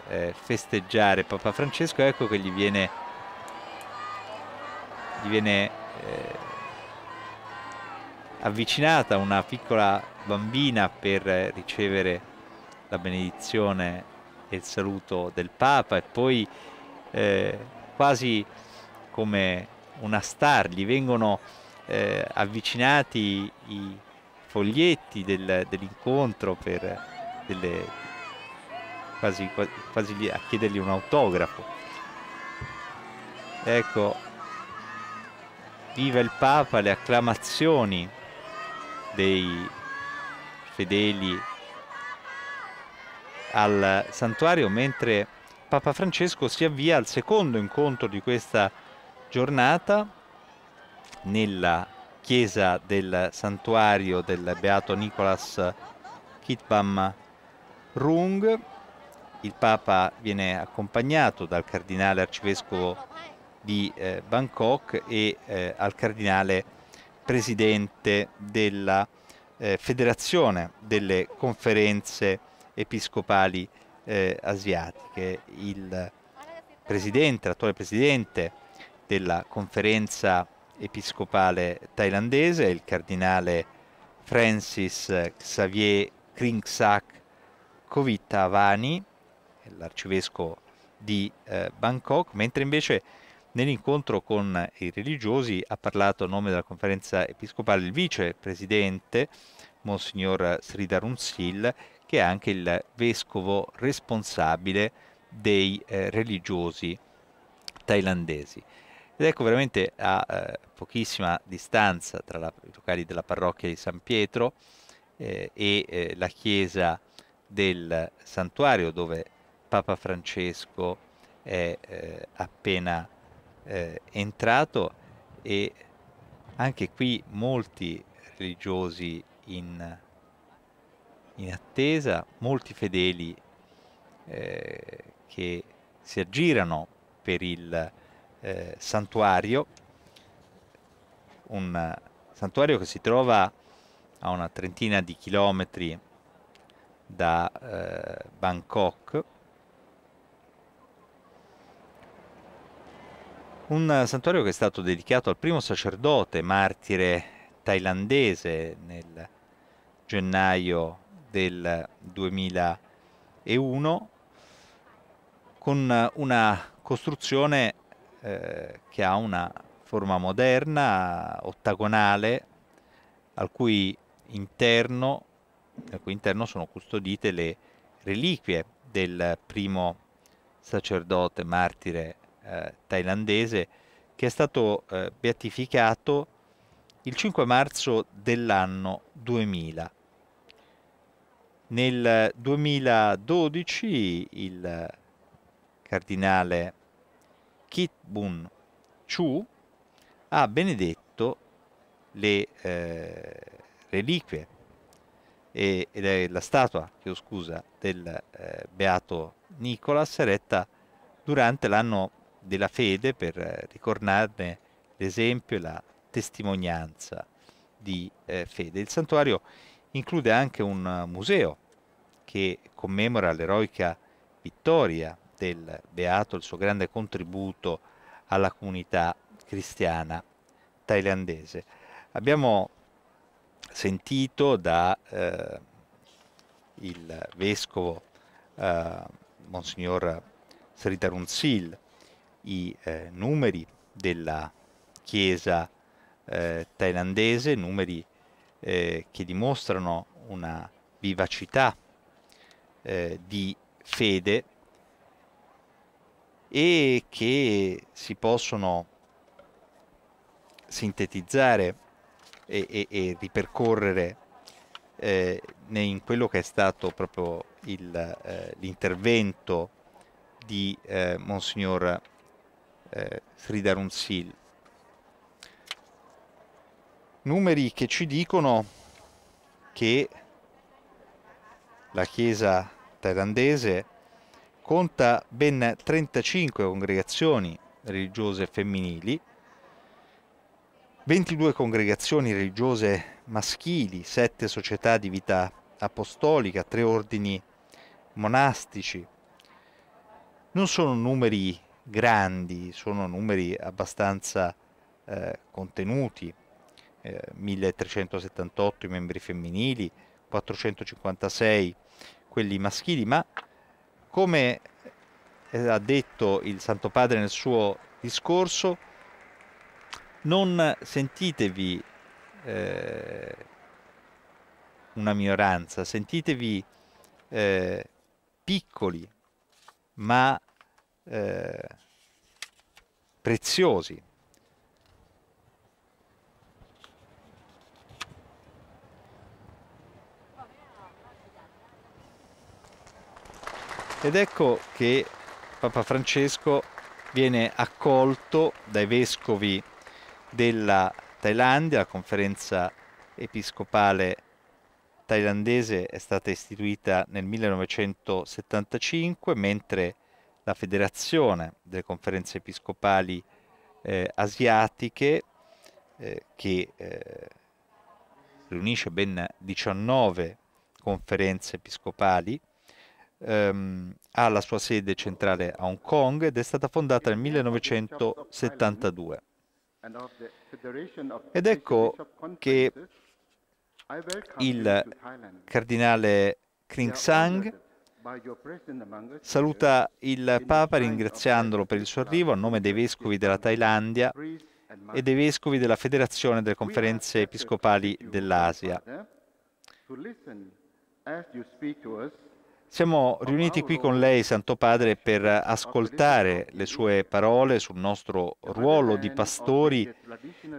eh, festeggiare Papa Francesco ecco che gli viene, gli viene eh, avvicinata una piccola bambina per ricevere la benedizione e il saluto del Papa e poi eh, quasi come una star gli vengono eh, avvicinati i foglietti del, dell'incontro per delle quasi, quasi a chiedergli un autografo. Ecco, viva il Papa, le acclamazioni dei fedeli al santuario, mentre Papa Francesco si avvia al secondo incontro di questa giornata nella chiesa del santuario del beato Nicolas Kitbam Rung il Papa viene accompagnato dal cardinale arcivescovo di eh, Bangkok e eh, al cardinale presidente della eh, Federazione delle Conferenze Episcopali eh, Asiatiche, il presidente, l'attuale presidente della Conferenza Episcopale Thailandese, il cardinale Francis Xavier Kringsak Kovitavani eh, l'arcivescovo di eh, Bangkok, mentre invece nell'incontro con i religiosi ha parlato a nome della conferenza episcopale il vicepresidente, Monsignor Sridharun Sil, che è anche il vescovo responsabile dei eh, religiosi thailandesi. Ed ecco veramente a eh, pochissima distanza tra la, i locali della parrocchia di San Pietro eh, e eh, la chiesa del santuario dove Papa Francesco è eh, appena eh, entrato e anche qui molti religiosi in, in attesa, molti fedeli eh, che si aggirano per il eh, santuario, un santuario che si trova a una trentina di chilometri da eh, Bangkok Un santuario che è stato dedicato al primo sacerdote martire thailandese nel gennaio del 2001 con una costruzione eh, che ha una forma moderna, ottagonale, al cui interno, al cui interno sono custodite le reliquie del primo sacerdote martire thailandese eh, thailandese, che è stato eh, beatificato il 5 marzo dell'anno 2000. Nel 2012 il cardinale Kit Bun Chu ha benedetto le eh, reliquie e, ed è la statua, chiedo scusa, del eh, beato Nicolas eretta durante l'anno della fede per eh, ricordarne l'esempio e la testimonianza di eh, fede. Il santuario include anche un eh, museo che commemora l'eroica vittoria del Beato, il suo grande contributo alla comunità cristiana thailandese. Abbiamo sentito da eh, il vescovo eh, Monsignor Sritarunsil i eh, numeri della Chiesa eh, thailandese, numeri eh, che dimostrano una vivacità eh, di fede e che si possono sintetizzare e, e, e ripercorrere eh, in quello che è stato proprio eh, l'intervento di Monsignor eh, Sridhar Unsil. Numeri che ci dicono che la Chiesa thailandese conta ben 35 congregazioni religiose femminili, 22 congregazioni religiose maschili, 7 società di vita apostolica, 3 ordini monastici. Non sono numeri grandi, sono numeri abbastanza eh, contenuti, eh, 1378 i membri femminili, 456 quelli maschili, ma come eh, ha detto il Santo Padre nel suo discorso, non sentitevi eh, una minoranza, sentitevi eh, piccoli, ma eh, preziosi. Ed ecco che Papa Francesco viene accolto dai vescovi della Thailandia, la conferenza episcopale thailandese è stata istituita nel 1975, mentre la Federazione delle Conferenze Episcopali eh, Asiatiche eh, che eh, riunisce ben 19 conferenze episcopali, ehm, ha la sua sede centrale a Hong Kong ed è stata fondata nel 1972. Ed ecco che il cardinale Kring Sang Saluta il Papa ringraziandolo per il suo arrivo a nome dei Vescovi della Thailandia e dei Vescovi della Federazione delle Conferenze Episcopali dell'Asia. Siamo riuniti qui con lei, Santo Padre, per ascoltare le sue parole sul nostro ruolo di pastori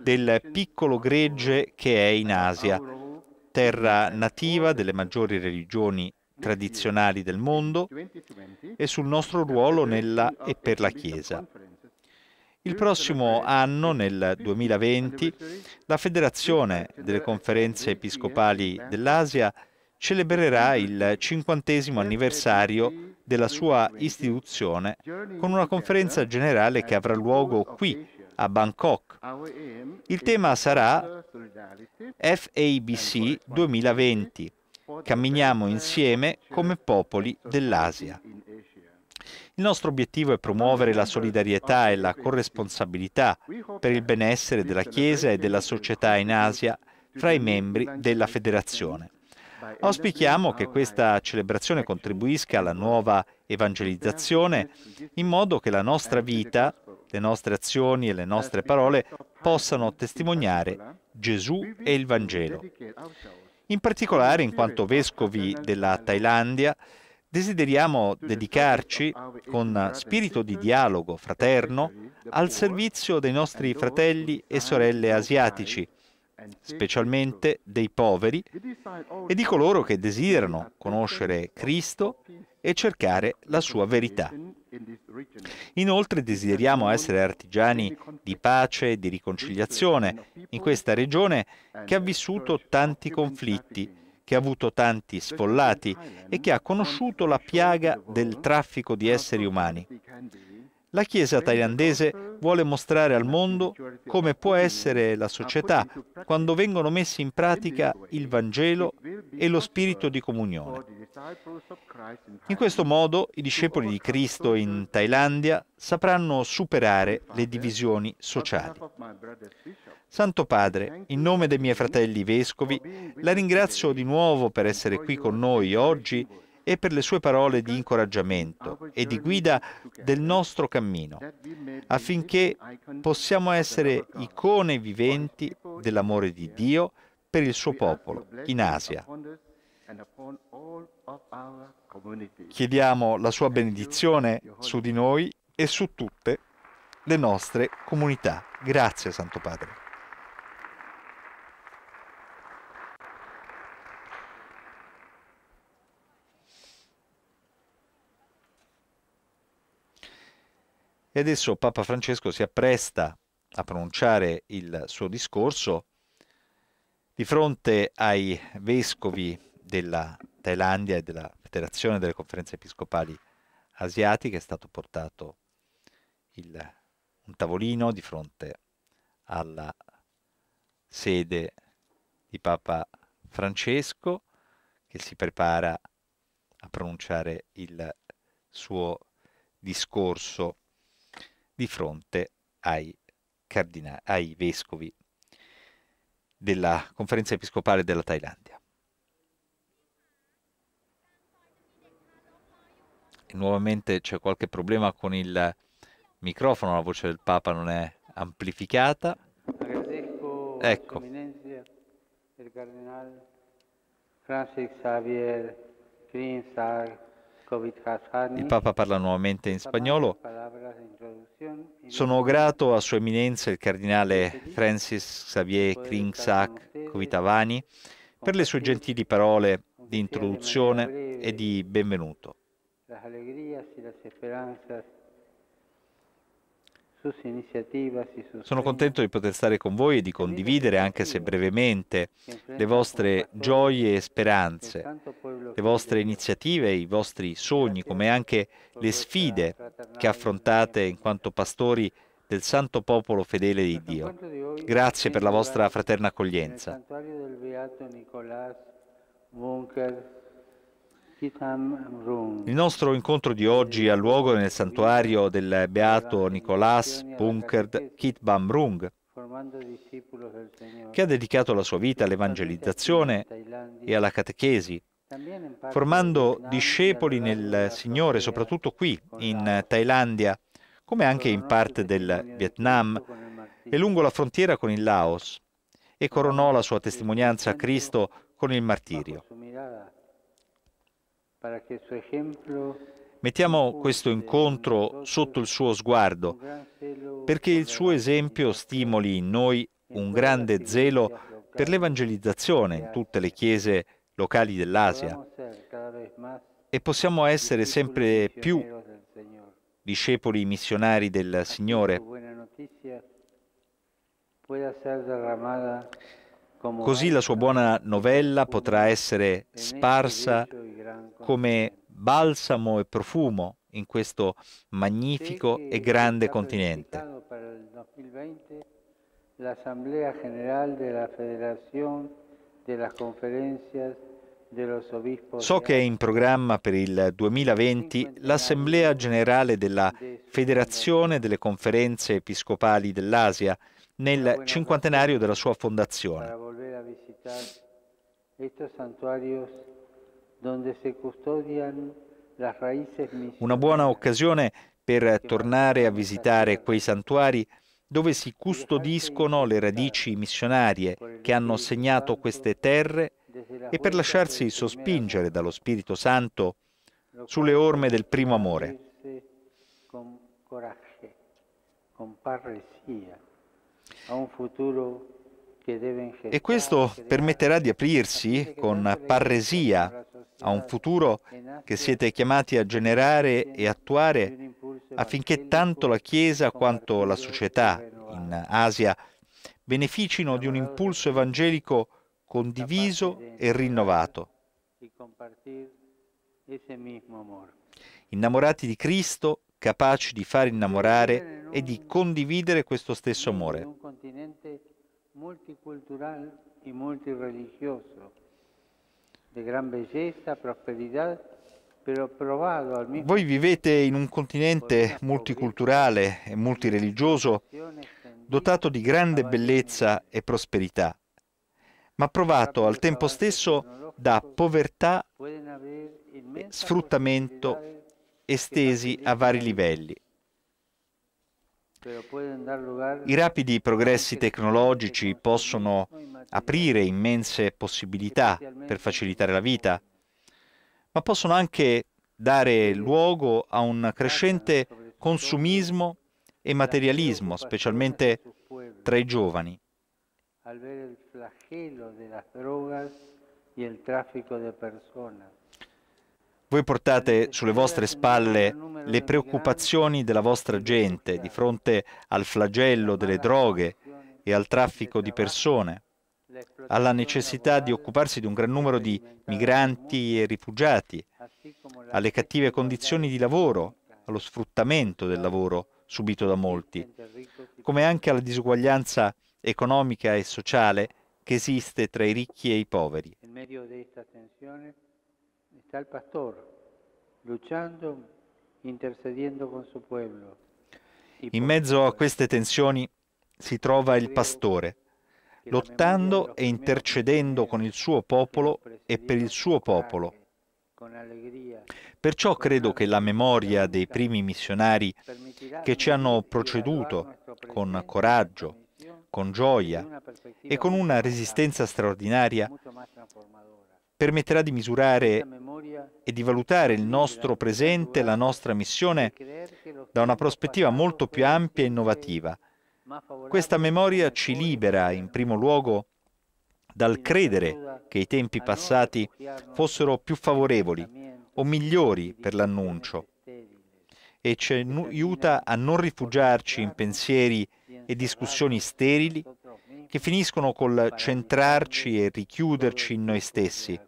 del piccolo gregge che è in Asia, terra nativa delle maggiori religioni tradizionali del mondo e sul nostro ruolo nella e per la Chiesa. Il prossimo anno, nel 2020, la Federazione delle Conferenze Episcopali dell'Asia celebrerà il cinquantesimo anniversario della sua istituzione con una conferenza generale che avrà luogo qui, a Bangkok. Il tema sarà FABC 2020, Camminiamo insieme come popoli dell'Asia. Il nostro obiettivo è promuovere la solidarietà e la corresponsabilità per il benessere della Chiesa e della società in Asia fra i membri della Federazione. Auspichiamo che questa celebrazione contribuisca alla nuova evangelizzazione in modo che la nostra vita, le nostre azioni e le nostre parole possano testimoniare Gesù e il Vangelo. In particolare, in quanto vescovi della Thailandia, desideriamo dedicarci con spirito di dialogo fraterno al servizio dei nostri fratelli e sorelle asiatici, specialmente dei poveri e di coloro che desiderano conoscere Cristo e cercare la sua verità. Inoltre desideriamo essere artigiani di pace e di riconciliazione in questa regione che ha vissuto tanti conflitti, che ha avuto tanti sfollati e che ha conosciuto la piaga del traffico di esseri umani. La Chiesa thailandese vuole mostrare al mondo come può essere la società quando vengono messi in pratica il Vangelo e lo spirito di comunione. In questo modo i discepoli di Cristo in Thailandia sapranno superare le divisioni sociali. Santo Padre, in nome dei miei fratelli vescovi, la ringrazio di nuovo per essere qui con noi oggi e per le sue parole di incoraggiamento e di guida del nostro cammino, affinché possiamo essere icone viventi dell'amore di Dio per il suo popolo in Asia. Chiediamo la sua benedizione su di noi e su tutte le nostre comunità. Grazie Santo Padre. E adesso Papa Francesco si appresta a pronunciare il suo discorso di fronte ai vescovi della Thailandia e della Federazione delle Conferenze Episcopali Asiatiche. È stato portato il, un tavolino di fronte alla sede di Papa Francesco che si prepara a pronunciare il suo discorso di fronte ai, cardina- ai vescovi della conferenza episcopale della Thailandia. E nuovamente c'è qualche problema con il microfono, la voce del Papa non è amplificata. Ecco. Il cardinale Francis Xavier Greenstar il Papa parla nuovamente in spagnolo. Sono grato a Sua Eminenza il Cardinale Francis Xavier Kringsak Covitavani per le sue gentili parole di introduzione e di benvenuto. e sono contento di poter stare con voi e di condividere, anche se brevemente, le vostre gioie e speranze, le vostre iniziative, i vostri sogni, come anche le sfide che affrontate in quanto pastori del santo popolo fedele di Dio. Grazie per la vostra fraterna accoglienza. Il nostro incontro di oggi ha luogo nel santuario del beato Nicolas Punkerd Kitbam Rung, che ha dedicato la sua vita all'evangelizzazione e alla catechesi, formando discepoli nel Signore, soprattutto qui in Thailandia, come anche in parte del Vietnam e lungo la frontiera con il Laos, e coronò la sua testimonianza a Cristo con il martirio. Mettiamo questo incontro sotto il suo sguardo, perché il suo esempio stimoli in noi un grande zelo per l'evangelizzazione in tutte le chiese locali dell'Asia e possiamo essere sempre più discepoli missionari del Signore. Così la sua buona novella potrà essere sparsa come balsamo e profumo in questo magnifico e grande continente. L'Assemblea Generale della Federazione delle Conferenze So che è in programma per il 2020 l'Assemblea Generale della Federazione delle Conferenze Episcopali dell'Asia nel cinquantenario della sua fondazione. Una buona occasione per tornare a visitare quei santuari dove si custodiscono le radici missionarie che hanno segnato queste terre e per lasciarsi sospingere dallo Spirito Santo sulle orme del primo amore. Con coraggio, con parresia, a un futuro e questo permetterà di aprirsi con parresia a un futuro che siete chiamati a generare e attuare affinché tanto la Chiesa quanto la società in Asia beneficino di un impulso evangelico condiviso e rinnovato. Innamorati di Cristo, capaci di far innamorare e di condividere questo stesso amore multicultural y multireligioso, de gran belleza, prosperidad voi vivete in un continente multiculturale e multireligioso, dotato di grande bellezza e prosperità, ma provato al tempo stesso da povertà e sfruttamento estesi a vari livelli. I rapidi progressi tecnologici possono aprire immense possibilità per facilitare la vita, ma possono anche dare luogo a un crescente consumismo e materialismo, specialmente tra i giovani. Al vedere il flagello delle droghe e il traffico di persone. Voi portate sulle vostre spalle le preoccupazioni della vostra gente di fronte al flagello delle droghe e al traffico di persone, alla necessità di occuparsi di un gran numero di migranti e rifugiati, alle cattive condizioni di lavoro, allo sfruttamento del lavoro subito da molti, come anche alla disuguaglianza economica e sociale che esiste tra i ricchi e i poveri. In questa tensione Está el pastor luchando, intercediendo con su pueblo. In mezzo a queste tensioni si trova il pastore, lottando e intercedendo con il suo popolo e per il suo popolo. Perciò credo che la memoria dei primi missionari che ci hanno proceduto con coraggio, con gioia e con una resistenza straordinaria permetterà di misurare e di valutare il nostro presente, la nostra missione, da una prospettiva molto più ampia e innovativa. Questa memoria ci libera, in primo luogo, dal credere che i tempi passati fossero più favorevoli o migliori per l'annuncio e ci aiuta a non rifugiarci in pensieri e discussioni sterili che finiscono col centrarci e richiuderci in noi stessi,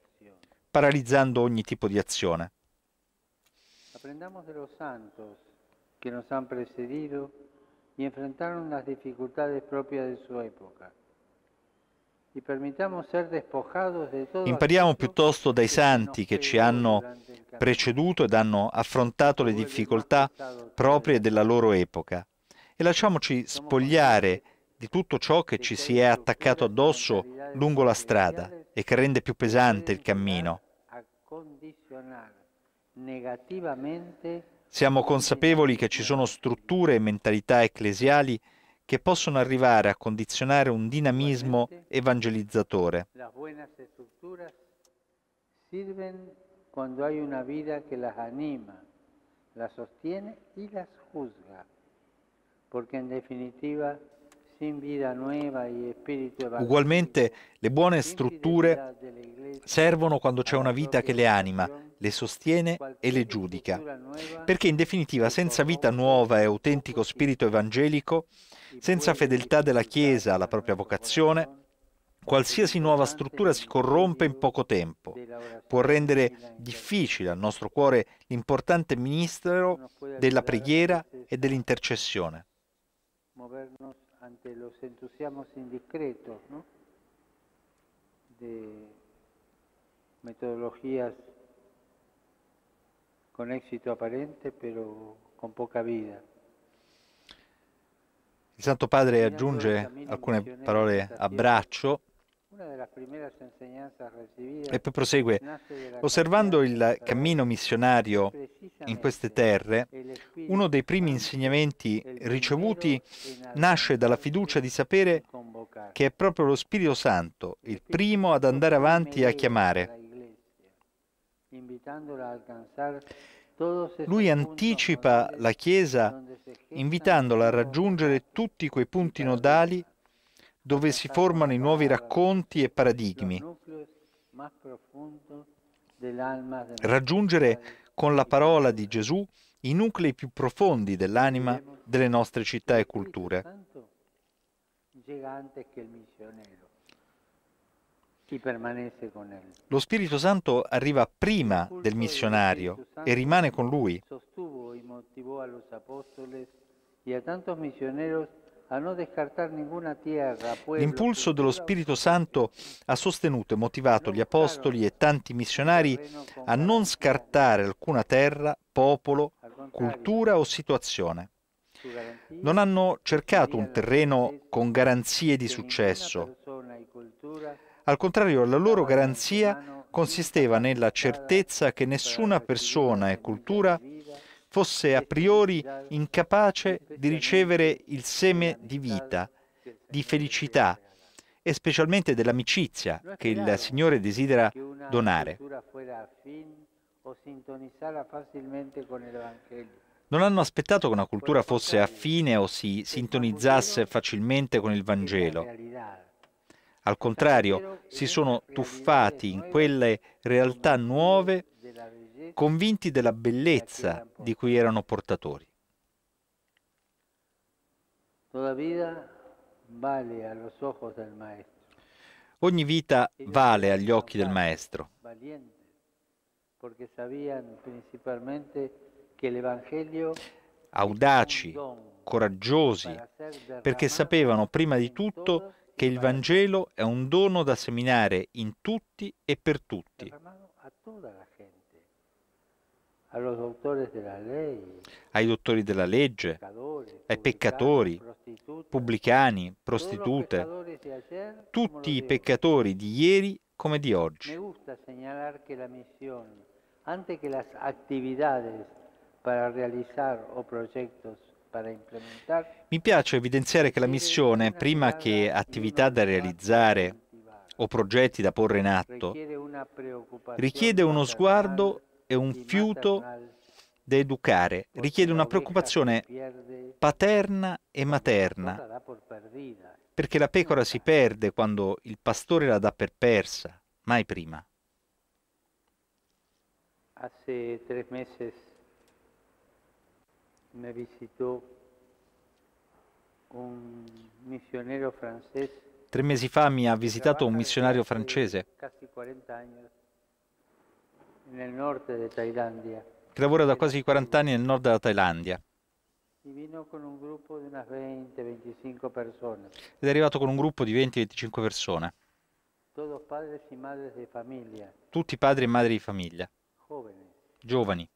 paralizzando ogni tipo di azione. Aprendamos de los santos que nos han precedido y enfrentaron las dificultades propias de su época. Impariamo piuttosto dai santi che ci hanno preceduto ed hanno affrontato le difficoltà proprie della loro epoca e lasciamoci spogliare di tutto ciò che ci si è attaccato addosso lungo la strada e che rende più pesante il cammino. Siamo consapevoli che ci sono strutture e mentalità ecclesiali che possono arrivare a condizionare un dinamismo evangelizzatore. sostiene juzga, Perché in definitiva Ugualmente le buone strutture servono quando c'è una vita che le anima, le sostiene e le giudica. Perché in definitiva senza vita nuova e autentico spirito evangelico, senza fedeltà della Chiesa alla propria vocazione, Qualsiasi nuova struttura si corrompe in poco tempo, può rendere difficile al nostro cuore l'importante ministero della preghiera e dell'intercessione. ante los entusiasmos indiscretos de metodologías con éxito aparente pero con poca vida. El Santo Padre aggiunge algunas palabras a E poi prosegue, osservando il cammino missionario in queste terre, uno dei primi insegnamenti ricevuti nasce dalla fiducia di sapere che è proprio lo Spirito Santo il primo ad andare avanti e a chiamare. Lui anticipa la Chiesa invitandola a raggiungere tutti quei punti nodali dove si formano i nuovi racconti e paradigmi. Raggiungere con la parola di Gesù i nuclei più profondi dell'anima delle nostre città e culture. Lo Spirito Santo arriva prima del missionario e rimane con lui. L'impulso dello Spirito Santo ha sostenuto e motivato gli apostoli e tanti missionari a non scartare alcuna terra, popolo, cultura o situazione. Non hanno cercato un terreno con garanzie di successo. Al contrario, la loro garanzia consisteva nella certezza che nessuna persona e cultura fosse a priori incapace di ricevere il seme di vita, di felicità e specialmente dell'amicizia che il Signore desidera donare. Non hanno aspettato che una cultura fosse affine o si sintonizzasse facilmente con il Vangelo. Al contrario, si sono tuffati in quelle realtà nuove convinti della bellezza ecco di cui erano portatori. Ogni vita vale agli occhi del Maestro, audaci, coraggiosi, perché sapevano prima di tutto che il Vangelo è un dono da seminare in tutti e per tutti ai dottori della legge, ai peccatori, pubblicani, prostitute, tutti i peccatori di ieri come di oggi. Mi piace evidenziare che la missione, prima che attività da realizzare o progetti da porre in atto, richiede uno sguardo è un fiuto da educare, richiede una preoccupazione paterna e materna, perché la pecora si perde quando il pastore la dà per persa, mai prima. Hace tres meses me visitò un missionario francese Tre mesi fa mi ha visitato un missionario francese nel nord della Thailandia. Che lavora da quasi 40 anni nel nord della Thailandia. Vino con un gruppo di unas 20-25 persone. Ed è arrivato con un gruppo di 20-25 persone. Tutti padri e madri di famiglia. Giovani. Giovani.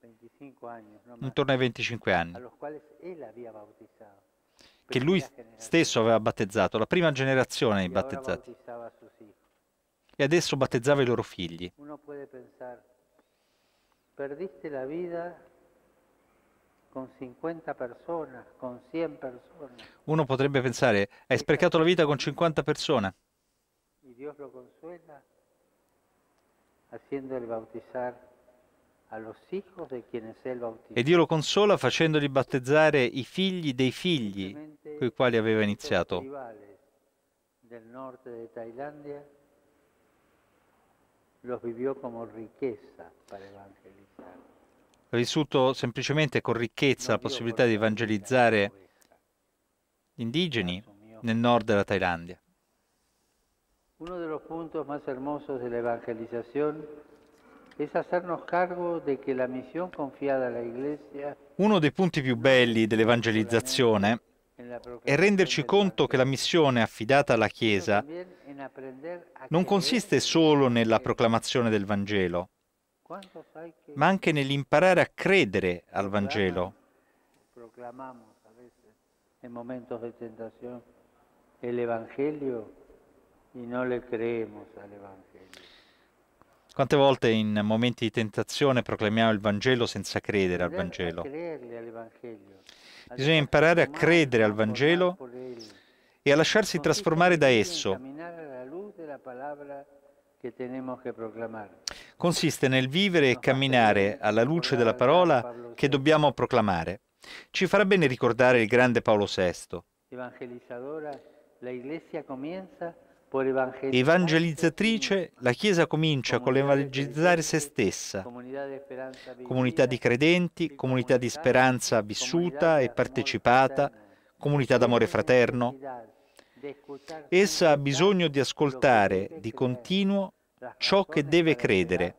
25 anni, no intorno ai 25 anni. Che lui stesso aveva battezzato, la prima generazione di battezzati e adesso battezzava i loro figli. Uno può pensare, perdiste la vita con 50 persone, con 100 persone. Uno potrebbe pensare, hai sprecato la vita con 50 persone. E Dio lo consuela facendoli battezzare e Dio lo consola facendogli battezzare i figli dei figli con i quali aveva iniziato los vivió como riqueza para evangelizar. Vissuto semplicemente con ricchezza la possibilità di evangelizzare gli indigeni nel nord della Thailandia. Uno dei punti più hermosos dell'evangelizzazione è hacernos cargo de che la missione confiata alla Iglesia uno dei punti più belli dell'evangelizzazione e renderci conto che la missione affidata alla Chiesa non consiste solo nella proclamazione del Vangelo, ma anche nell'imparare a credere al Vangelo. En momentos de tentación, el Evangelio y le creemos al Quante volte in momenti di tentazione proclamiamo il Vangelo senza credere al Vangelo? Bisogna imparare a credere al Vangelo e a lasciarsi trasformare da esso. Consiste nel vivere e camminare alla luce della parola che dobbiamo proclamare. Ci farà bene ricordare il grande Paolo VI. Evangelizzatrice, la Chiesa comincia con l'evangelizzare se stessa, comunità di credenti, comunità di speranza vissuta e partecipata, comunità d'amore fraterno. Essa ha bisogno di ascoltare di continuo ciò che deve credere,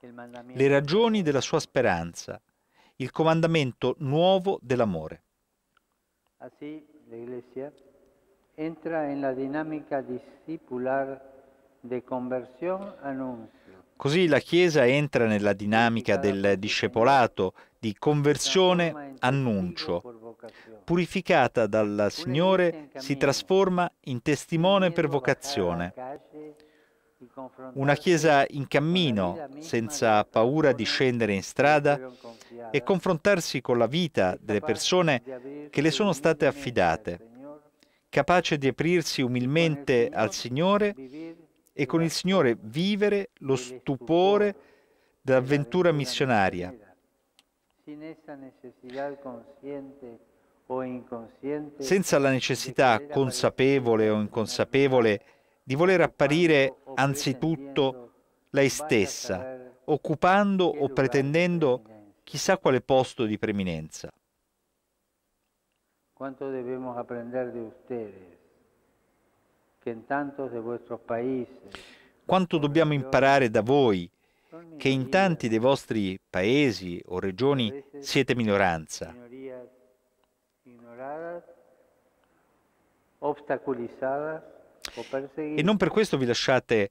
le ragioni della sua speranza, il comandamento nuovo dell'amore entra en la dinámica discipular de conversión anuncio. Così la Chiesa entra nella dinamica del discepolato di conversione annuncio. Purificata dal Signore si trasforma in testimone per vocazione. Una Chiesa in cammino, senza paura di scendere in strada e confrontarsi con la vita delle persone che le sono state affidate capace di aprirsi umilmente al Signore e con il Signore vivere lo stupore dell'avventura missionaria. Senza la necessità consapevole o inconsapevole di voler apparire anzitutto lei stessa, occupando o pretendendo chissà quale posto di preminenza. ¿Cuánto debemos aprender de ustedes? Que en tantos de vuestros países. Quanto dobbiamo imparare da voi, che in tanti dei vostri paesi o regioni siete minoranza, e non per questo vi lasciate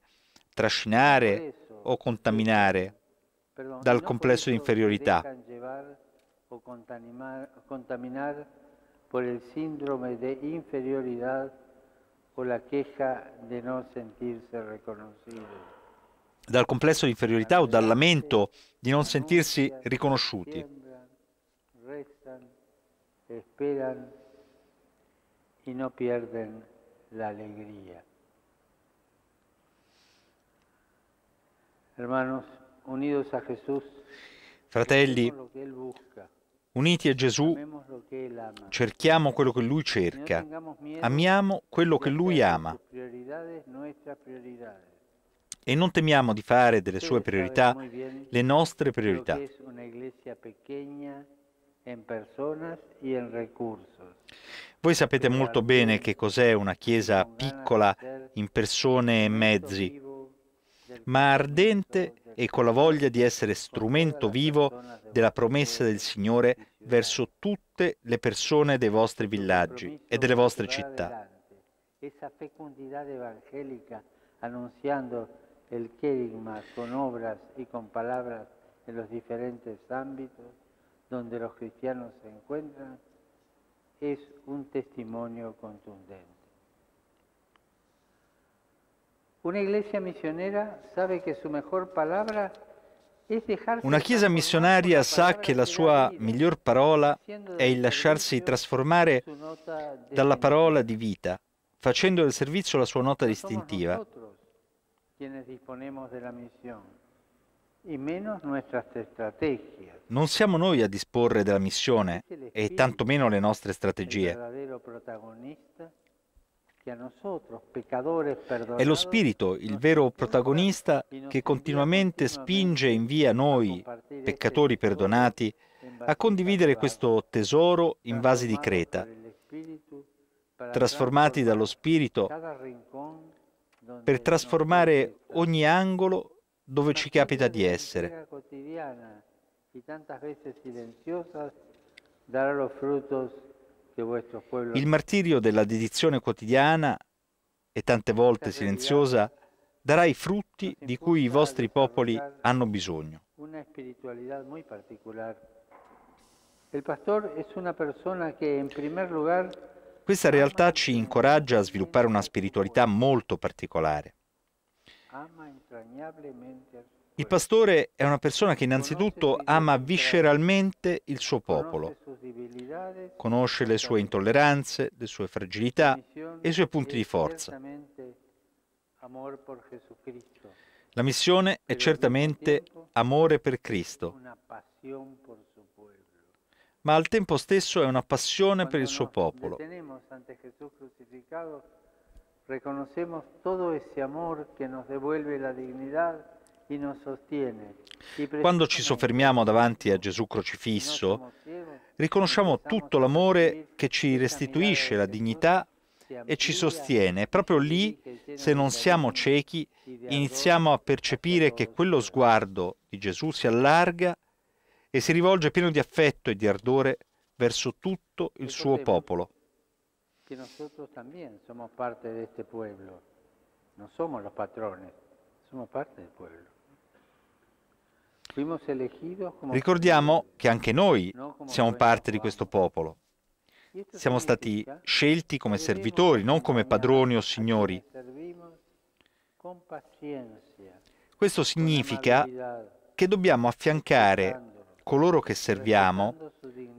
trascinare o contaminare dal complesso di inferiorità. por el síndrome de inferioridad o la queja de no sentirse reconocido Dal complesso de inferioridad o dal lamento di non sentirsi riconosciuti. Esperan y no pierden la alegría. Hermanos, unidos a Jesús, fratelli, Uniti a Gesù, cerchiamo quello che Lui cerca, amiamo quello che Lui ama e non temiamo di fare delle sue priorità le nostre priorità. Voi sapete molto bene che cos'è una chiesa piccola in persone e mezzi, ma ardente e con la voglia di essere strumento vivo della promessa del Signore verso tutte le persone dei vostri villaggi e delle vostre città. con obras en los diferentes ámbitos donde los cristianos se encuentran, es un testimonio contundente. Una iglesia misionera sabe che su mejor palabra una Chiesa missionaria sa che la sua miglior parola è il lasciarsi trasformare dalla parola di vita, facendo del servizio la sua nota distintiva. Non siamo noi a disporre della missione e tantomeno le nostre strategie. È lo Spirito, il vero protagonista, che continuamente spinge e invia noi, peccatori perdonati, a condividere questo tesoro in vasi di creta, trasformati dallo Spirito per trasformare ogni angolo dove ci capita di essere. Darà i frutti il martirio della dedizione quotidiana e tante volte silenziosa darà i frutti di cui i vostri popoli hanno bisogno. Questa realtà ci incoraggia a sviluppare una spiritualità molto particolare. Il pastore è una persona che innanzitutto ama visceralmente il suo popolo, conosce le sue intolleranze, le sue fragilità e i suoi punti di forza. La missione è certamente amore per Cristo, ma al tempo stesso è una passione per il suo popolo. Riconosciamo tutto ese amore che ci devuelve la dignità quando ci soffermiamo davanti a Gesù crocifisso, riconosciamo tutto l'amore che ci restituisce la dignità e ci sostiene. Proprio lì, se non siamo ciechi, iniziamo a percepire che quello sguardo di Gesù si allarga e si rivolge pieno di affetto e di ardore verso tutto il suo popolo. Che noi también siamo parte di questo pueblo, non siamo los patrones, siamo parte del pueblo. Ricordiamo che anche noi siamo parte di questo popolo. Siamo stati scelti come servitori, non come padroni o signori. Questo significa che dobbiamo affiancare coloro che serviamo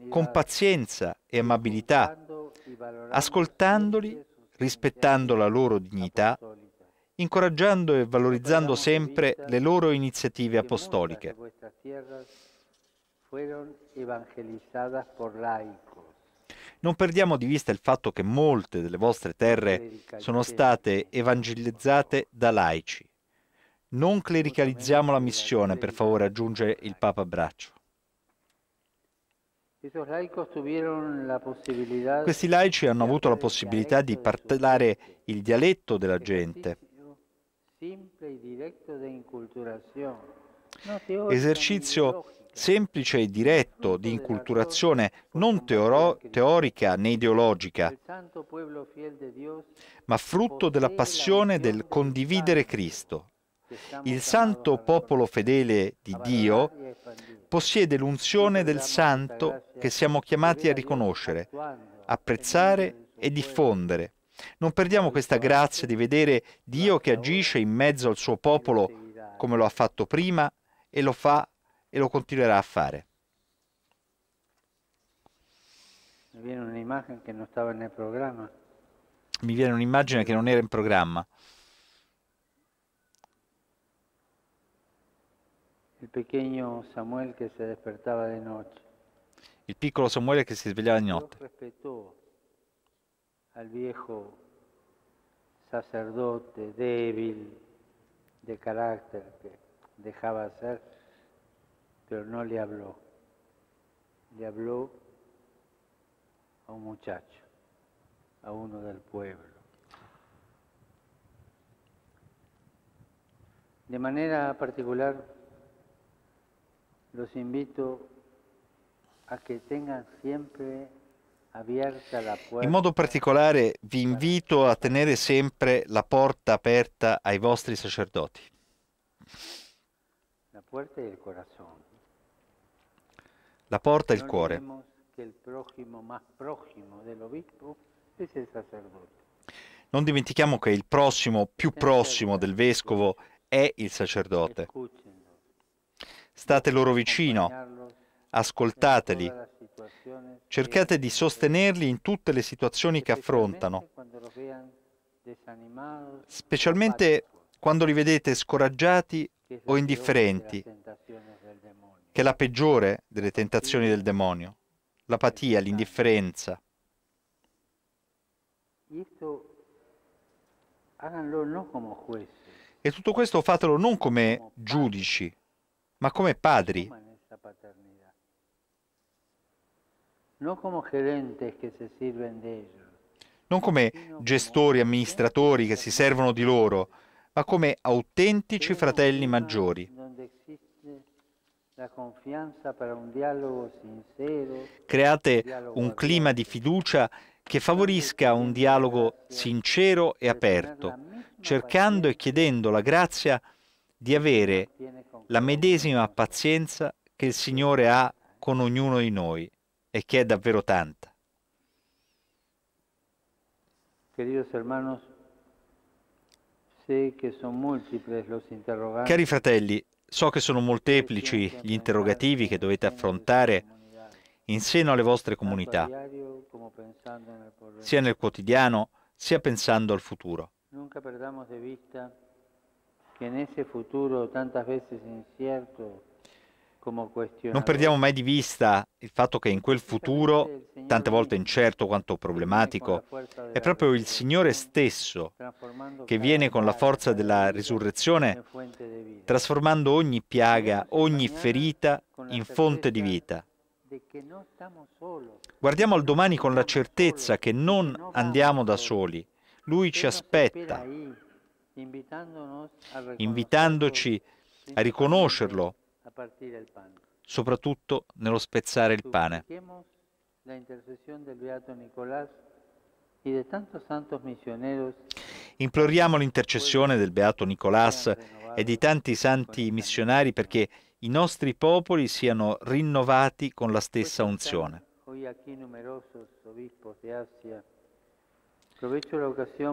con pazienza e amabilità, ascoltandoli, rispettando la loro dignità incoraggiando e valorizzando sempre le loro iniziative apostoliche. Non perdiamo di vista il fatto che molte delle vostre terre sono state evangelizzate da laici. Non clericalizziamo la missione, per favore, aggiunge il Papa Braccio. Questi laici hanno avuto la possibilità di parlare il dialetto della gente Esercizio semplice e diretto di inculturazione non teoro- teorica né ideologica, ma frutto della passione del condividere Cristo. Il santo popolo fedele di Dio possiede l'unzione del santo che siamo chiamati a riconoscere, apprezzare e diffondere. Non perdiamo questa grazia di vedere Dio che agisce in mezzo al suo popolo come lo ha fatto prima e lo fa e lo continuerà a fare. Mi viene un'immagine che non stava nel programma. Mi viene un'immagine che non era in programma. Il piccolo Samuele che si svegliava di notte. al viejo sacerdote débil de carácter que dejaba ser, pero no le habló. Le habló a un muchacho, a uno del pueblo. De manera particular, los invito a que tengan siempre In modo particolare vi invito a tenere sempre la porta aperta ai vostri sacerdoti. La porta è il cuore. Non dimentichiamo che il prossimo più esatto. prossimo del vescovo è il sacerdote. State loro vicino, ascoltateli, Cercate di sostenerli in tutte le situazioni che affrontano, specialmente quando li vedete scoraggiati o indifferenti, che è la peggiore delle tentazioni del demonio, l'apatia, l'indifferenza. E tutto questo fatelo non come giudici, ma come padri non come gestori, amministratori che si servono di loro, ma come autentici fratelli maggiori. Create un clima di fiducia che favorisca un dialogo sincero e aperto, cercando e chiedendo la grazia di avere la medesima pazienza che il Signore ha con ognuno di noi e che è davvero tanta. Cari fratelli, so che sono molteplici gli interrogativi che dovete affrontare in seno alle vostre comunità, sia nel quotidiano, sia pensando al futuro. Nunca perdamos de vista che in ese futuro tantas veces incierto non perdiamo mai di vista il fatto che in quel futuro, tante volte incerto quanto problematico, è proprio il Signore stesso che viene con la forza della risurrezione trasformando ogni piaga, ogni ferita in fonte di vita. Guardiamo al domani con la certezza che non andiamo da soli. Lui ci ecco, aspetta, invitandoci a riconoscerlo soprattutto nello spezzare il pane. Imploriamo l'intercessione del Beato Nicolás e di tanti santi missionari perché i nostri popoli siano rinnovati con la stessa unzione.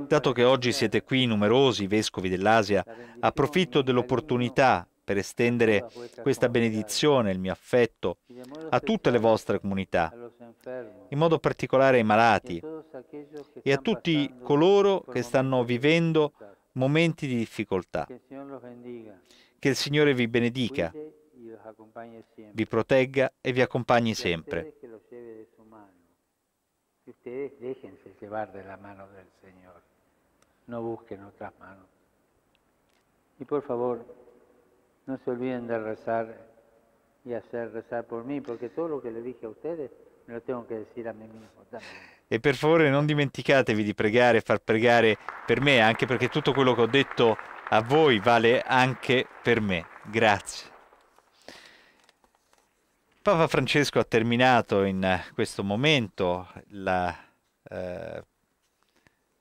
Dato che oggi siete qui numerosi vescovi dell'Asia, approfitto dell'opportunità per estendere questa benedizione, il mio affetto, a tutte le vostre comunità, in modo particolare ai malati e a tutti coloro che stanno vivendo momenti di difficoltà. Che il Signore vi benedica, vi protegga e vi accompagni sempre. Ustedes déjense llevar no busquen otras manos. Y por favor, No se olviden de rezar y hacer rezar por mí, porque todo lo que le dije a ustedes me lo tengo que decir a mí mismo también. E per favore non dimenticatevi di pregare e far pregare per me, anche perché tutto quello che ho detto a voi vale anche per me. Grazie. Papa Francesco ha terminato in questo momento la, eh,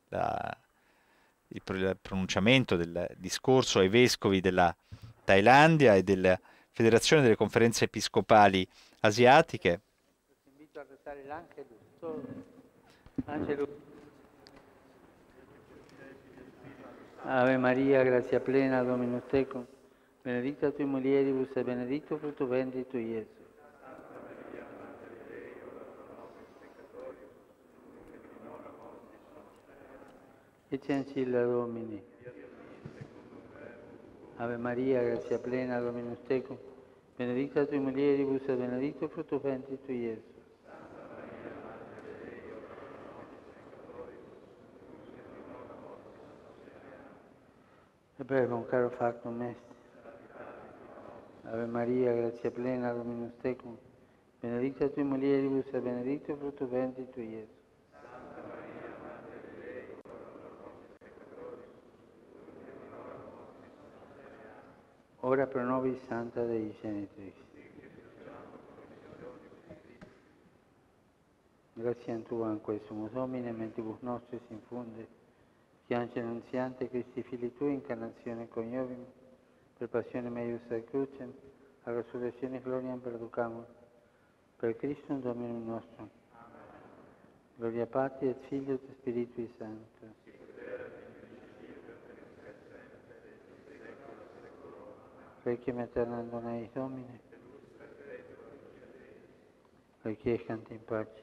la, il pronunciamento del discorso ai vescovi della Thailandia e della Federazione delle Conferenze Episcopali Asiatiche. Ave Maria, grazia plena, Dominus Tecum, benedicta tui mulieribus e benedicto frutto venti tu, Gesù. Ecce Domini. Ave Maria, grazia plena, Dominus tecum, benedicta tui mulieribus e benedicto frutto ventris tui, Gesù. Verbum caro fatto mestre. Ave Maria, grazia plena, Dominus tecum, benedicta tui mulieribus e benedicto frutto ventris tu Gesù. ora per nobis Santa dei Genitrix. Grazie a Tu anche Sumo Domine, mentibus si infunde, che anche annunziante Cristi Fili Tu, incarnazione coniovim, per passione meius e crucem, a resurrezione gloriam perducamur, per Cristo un Domino nostro. Gloria Patri et Filio et Spiritui Sanctus. Requiem aeternam dona eis Domine, requiescant in pace.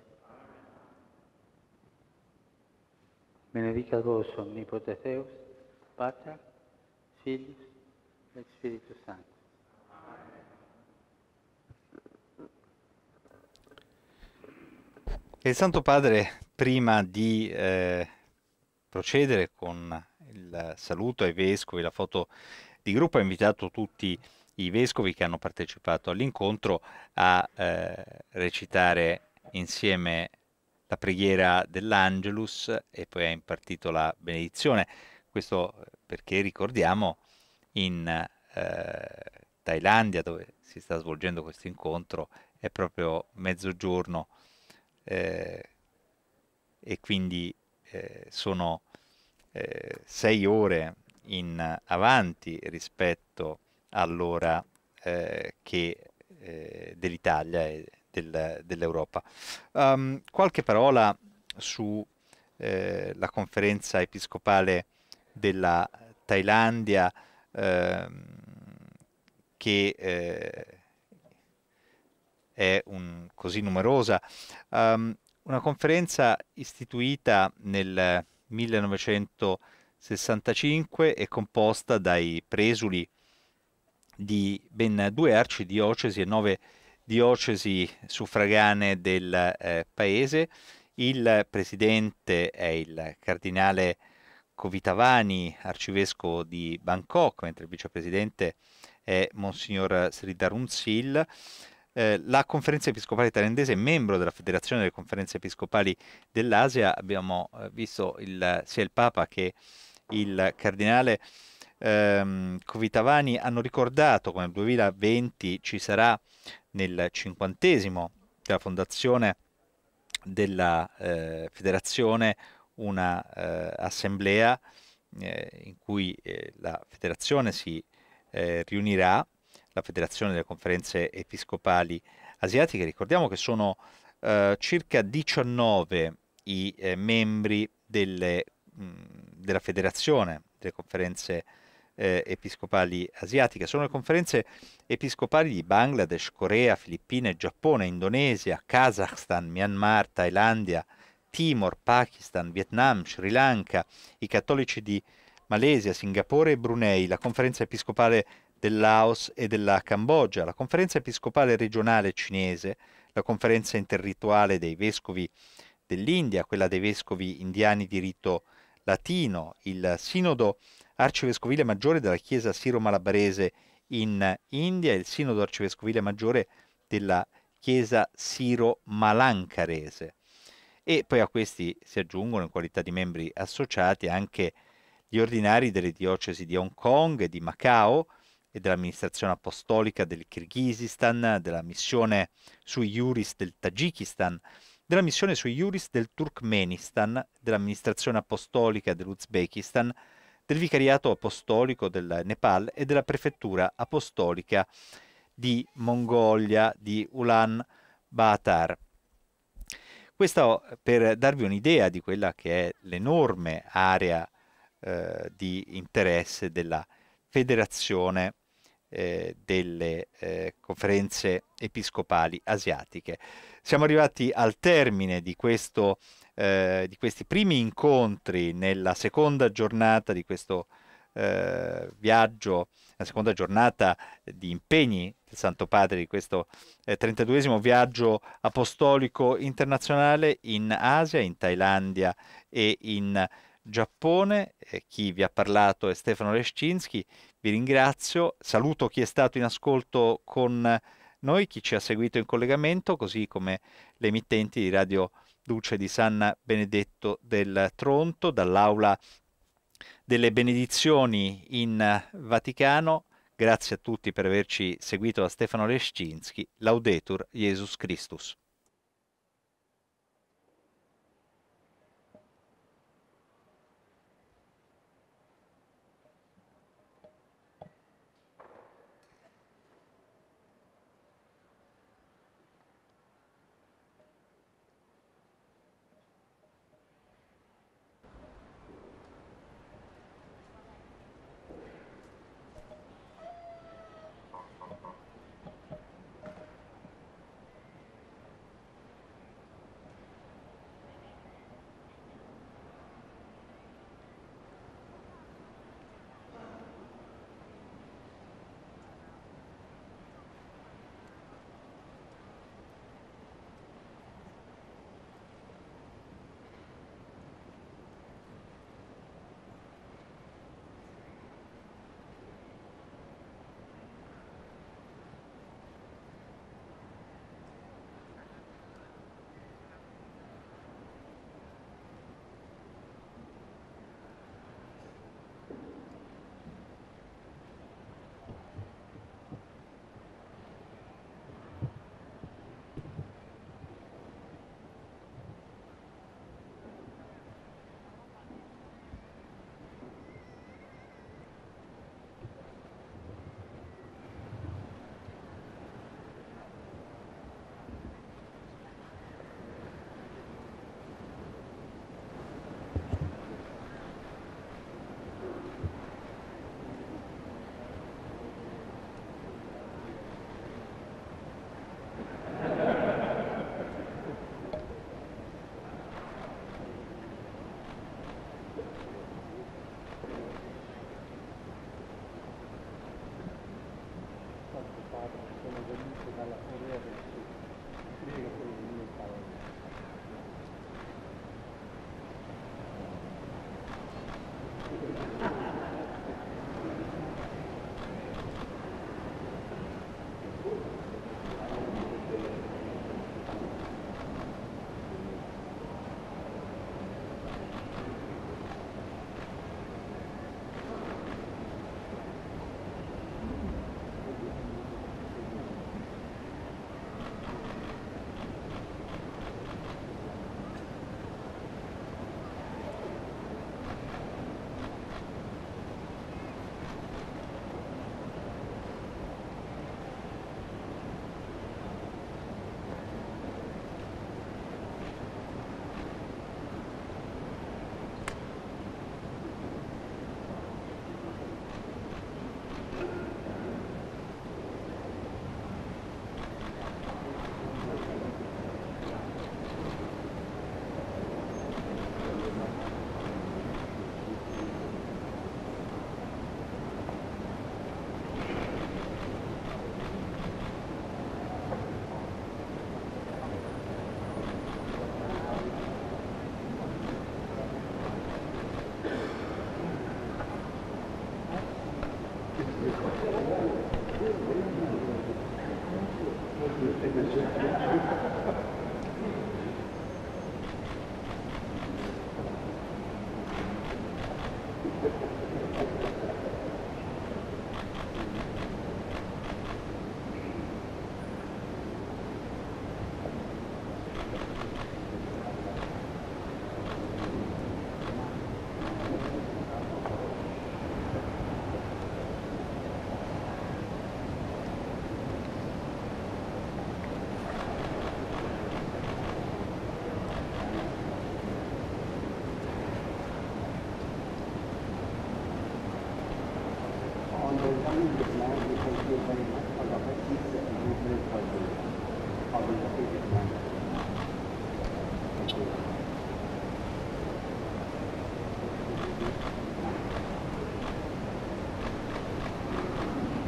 Benedica vos, omnipotens oh Deus, Pater, Filius et Spiritus Sanctus. Il Santo Padre, prima di eh, procedere con il saluto ai vescovi, la foto di gruppo ha invitato tutti i vescovi che hanno partecipato all'incontro a eh, recitare insieme la preghiera dell'Angelus e poi ha impartito la benedizione. Questo perché ricordiamo in eh, Thailandia dove si sta svolgendo questo incontro è proprio mezzogiorno eh, e quindi eh, sono eh, sei ore in avanti rispetto all'ora eh, che, eh, dell'Italia e del, dell'Europa. Um, qualche parola sulla eh, conferenza episcopale della Thailandia ehm, che eh, è un, così numerosa. Um, una conferenza istituita nel 1900 65 è composta dai presuli di ben due arcidiocesi e nove diocesi suffragane del eh, paese. Il presidente è il cardinale Covitavani, arcivescovo di Bangkok, mentre il vicepresidente è Monsignor Sridarunsil. Eh, la conferenza episcopale thailandese è membro della Federazione delle Conferenze Episcopali dell'Asia. Abbiamo eh, visto il, sia il Papa che il cardinale ehm, Covitavani hanno ricordato come nel 2020 ci sarà nel cinquantesimo della fondazione della eh, federazione una eh, assemblea eh, in cui eh, la federazione si eh, riunirà, la federazione delle conferenze episcopali asiatiche, ricordiamo che sono eh, circa 19 i membri delle mh, mm, della federazione delle conferenze eh, episcopali asiatiche. Sono le conferenze episcopali di Bangladesh, Corea, Filippine, Giappone, Indonesia, Kazakhstan, Myanmar, Thailandia, Timor, Pakistan, Vietnam, Sri Lanka, i cattolici di Malesia, Singapore e Brunei, la conferenza episcopale del Laos e della Cambogia, la conferenza episcopale regionale cinese, la conferenza interrituale dei vescovi dell'India, quella dei vescovi indiani di rito Latino, il Sinodo Arcivescovile Maggiore della Chiesa Siro-Malabarese in India e il Sinodo Arcivescovile Maggiore della Chiesa Siro-Malancarese. E poi a questi si aggiungono in qualità di membri associati anche gli ordinari delle diocesi di Hong Kong e di Macao e dell'amministrazione apostolica del Kirghizistan, della missione sui Juris del Tagikistan, della missione sui Iuris del Turkmenistan, dell'amministrazione apostolica dell'Uzbekistan, del vicariato apostolico del Nepal e della prefettura apostolica di Mongolia di Ulan Batar. Questo per darvi un'idea di quella che è l'enorme area eh, di interesse della federazione eh, delle eh, conferenze episcopali asiatiche. Siamo arrivati al termine di, questo, eh, di questi primi incontri nella seconda giornata di questo eh, viaggio, la seconda giornata di impegni del Santo Padre, di questo eh, viaggio apostolico internazionale in Asia, in Thailandia e in Giappone. Eh, chi vi ha parlato è Stefano Lescinski. Vi ringrazio, saluto chi è stato in ascolto con noi, chi ci ha seguito in collegamento, così come le emittenti di Radio Duce di San Benedetto del Tronto, dall'aula delle benedizioni in Vaticano. Grazie a tutti per averci seguito da Stefano Lescinski. Laudetur Jesus Christus.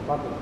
Gracias.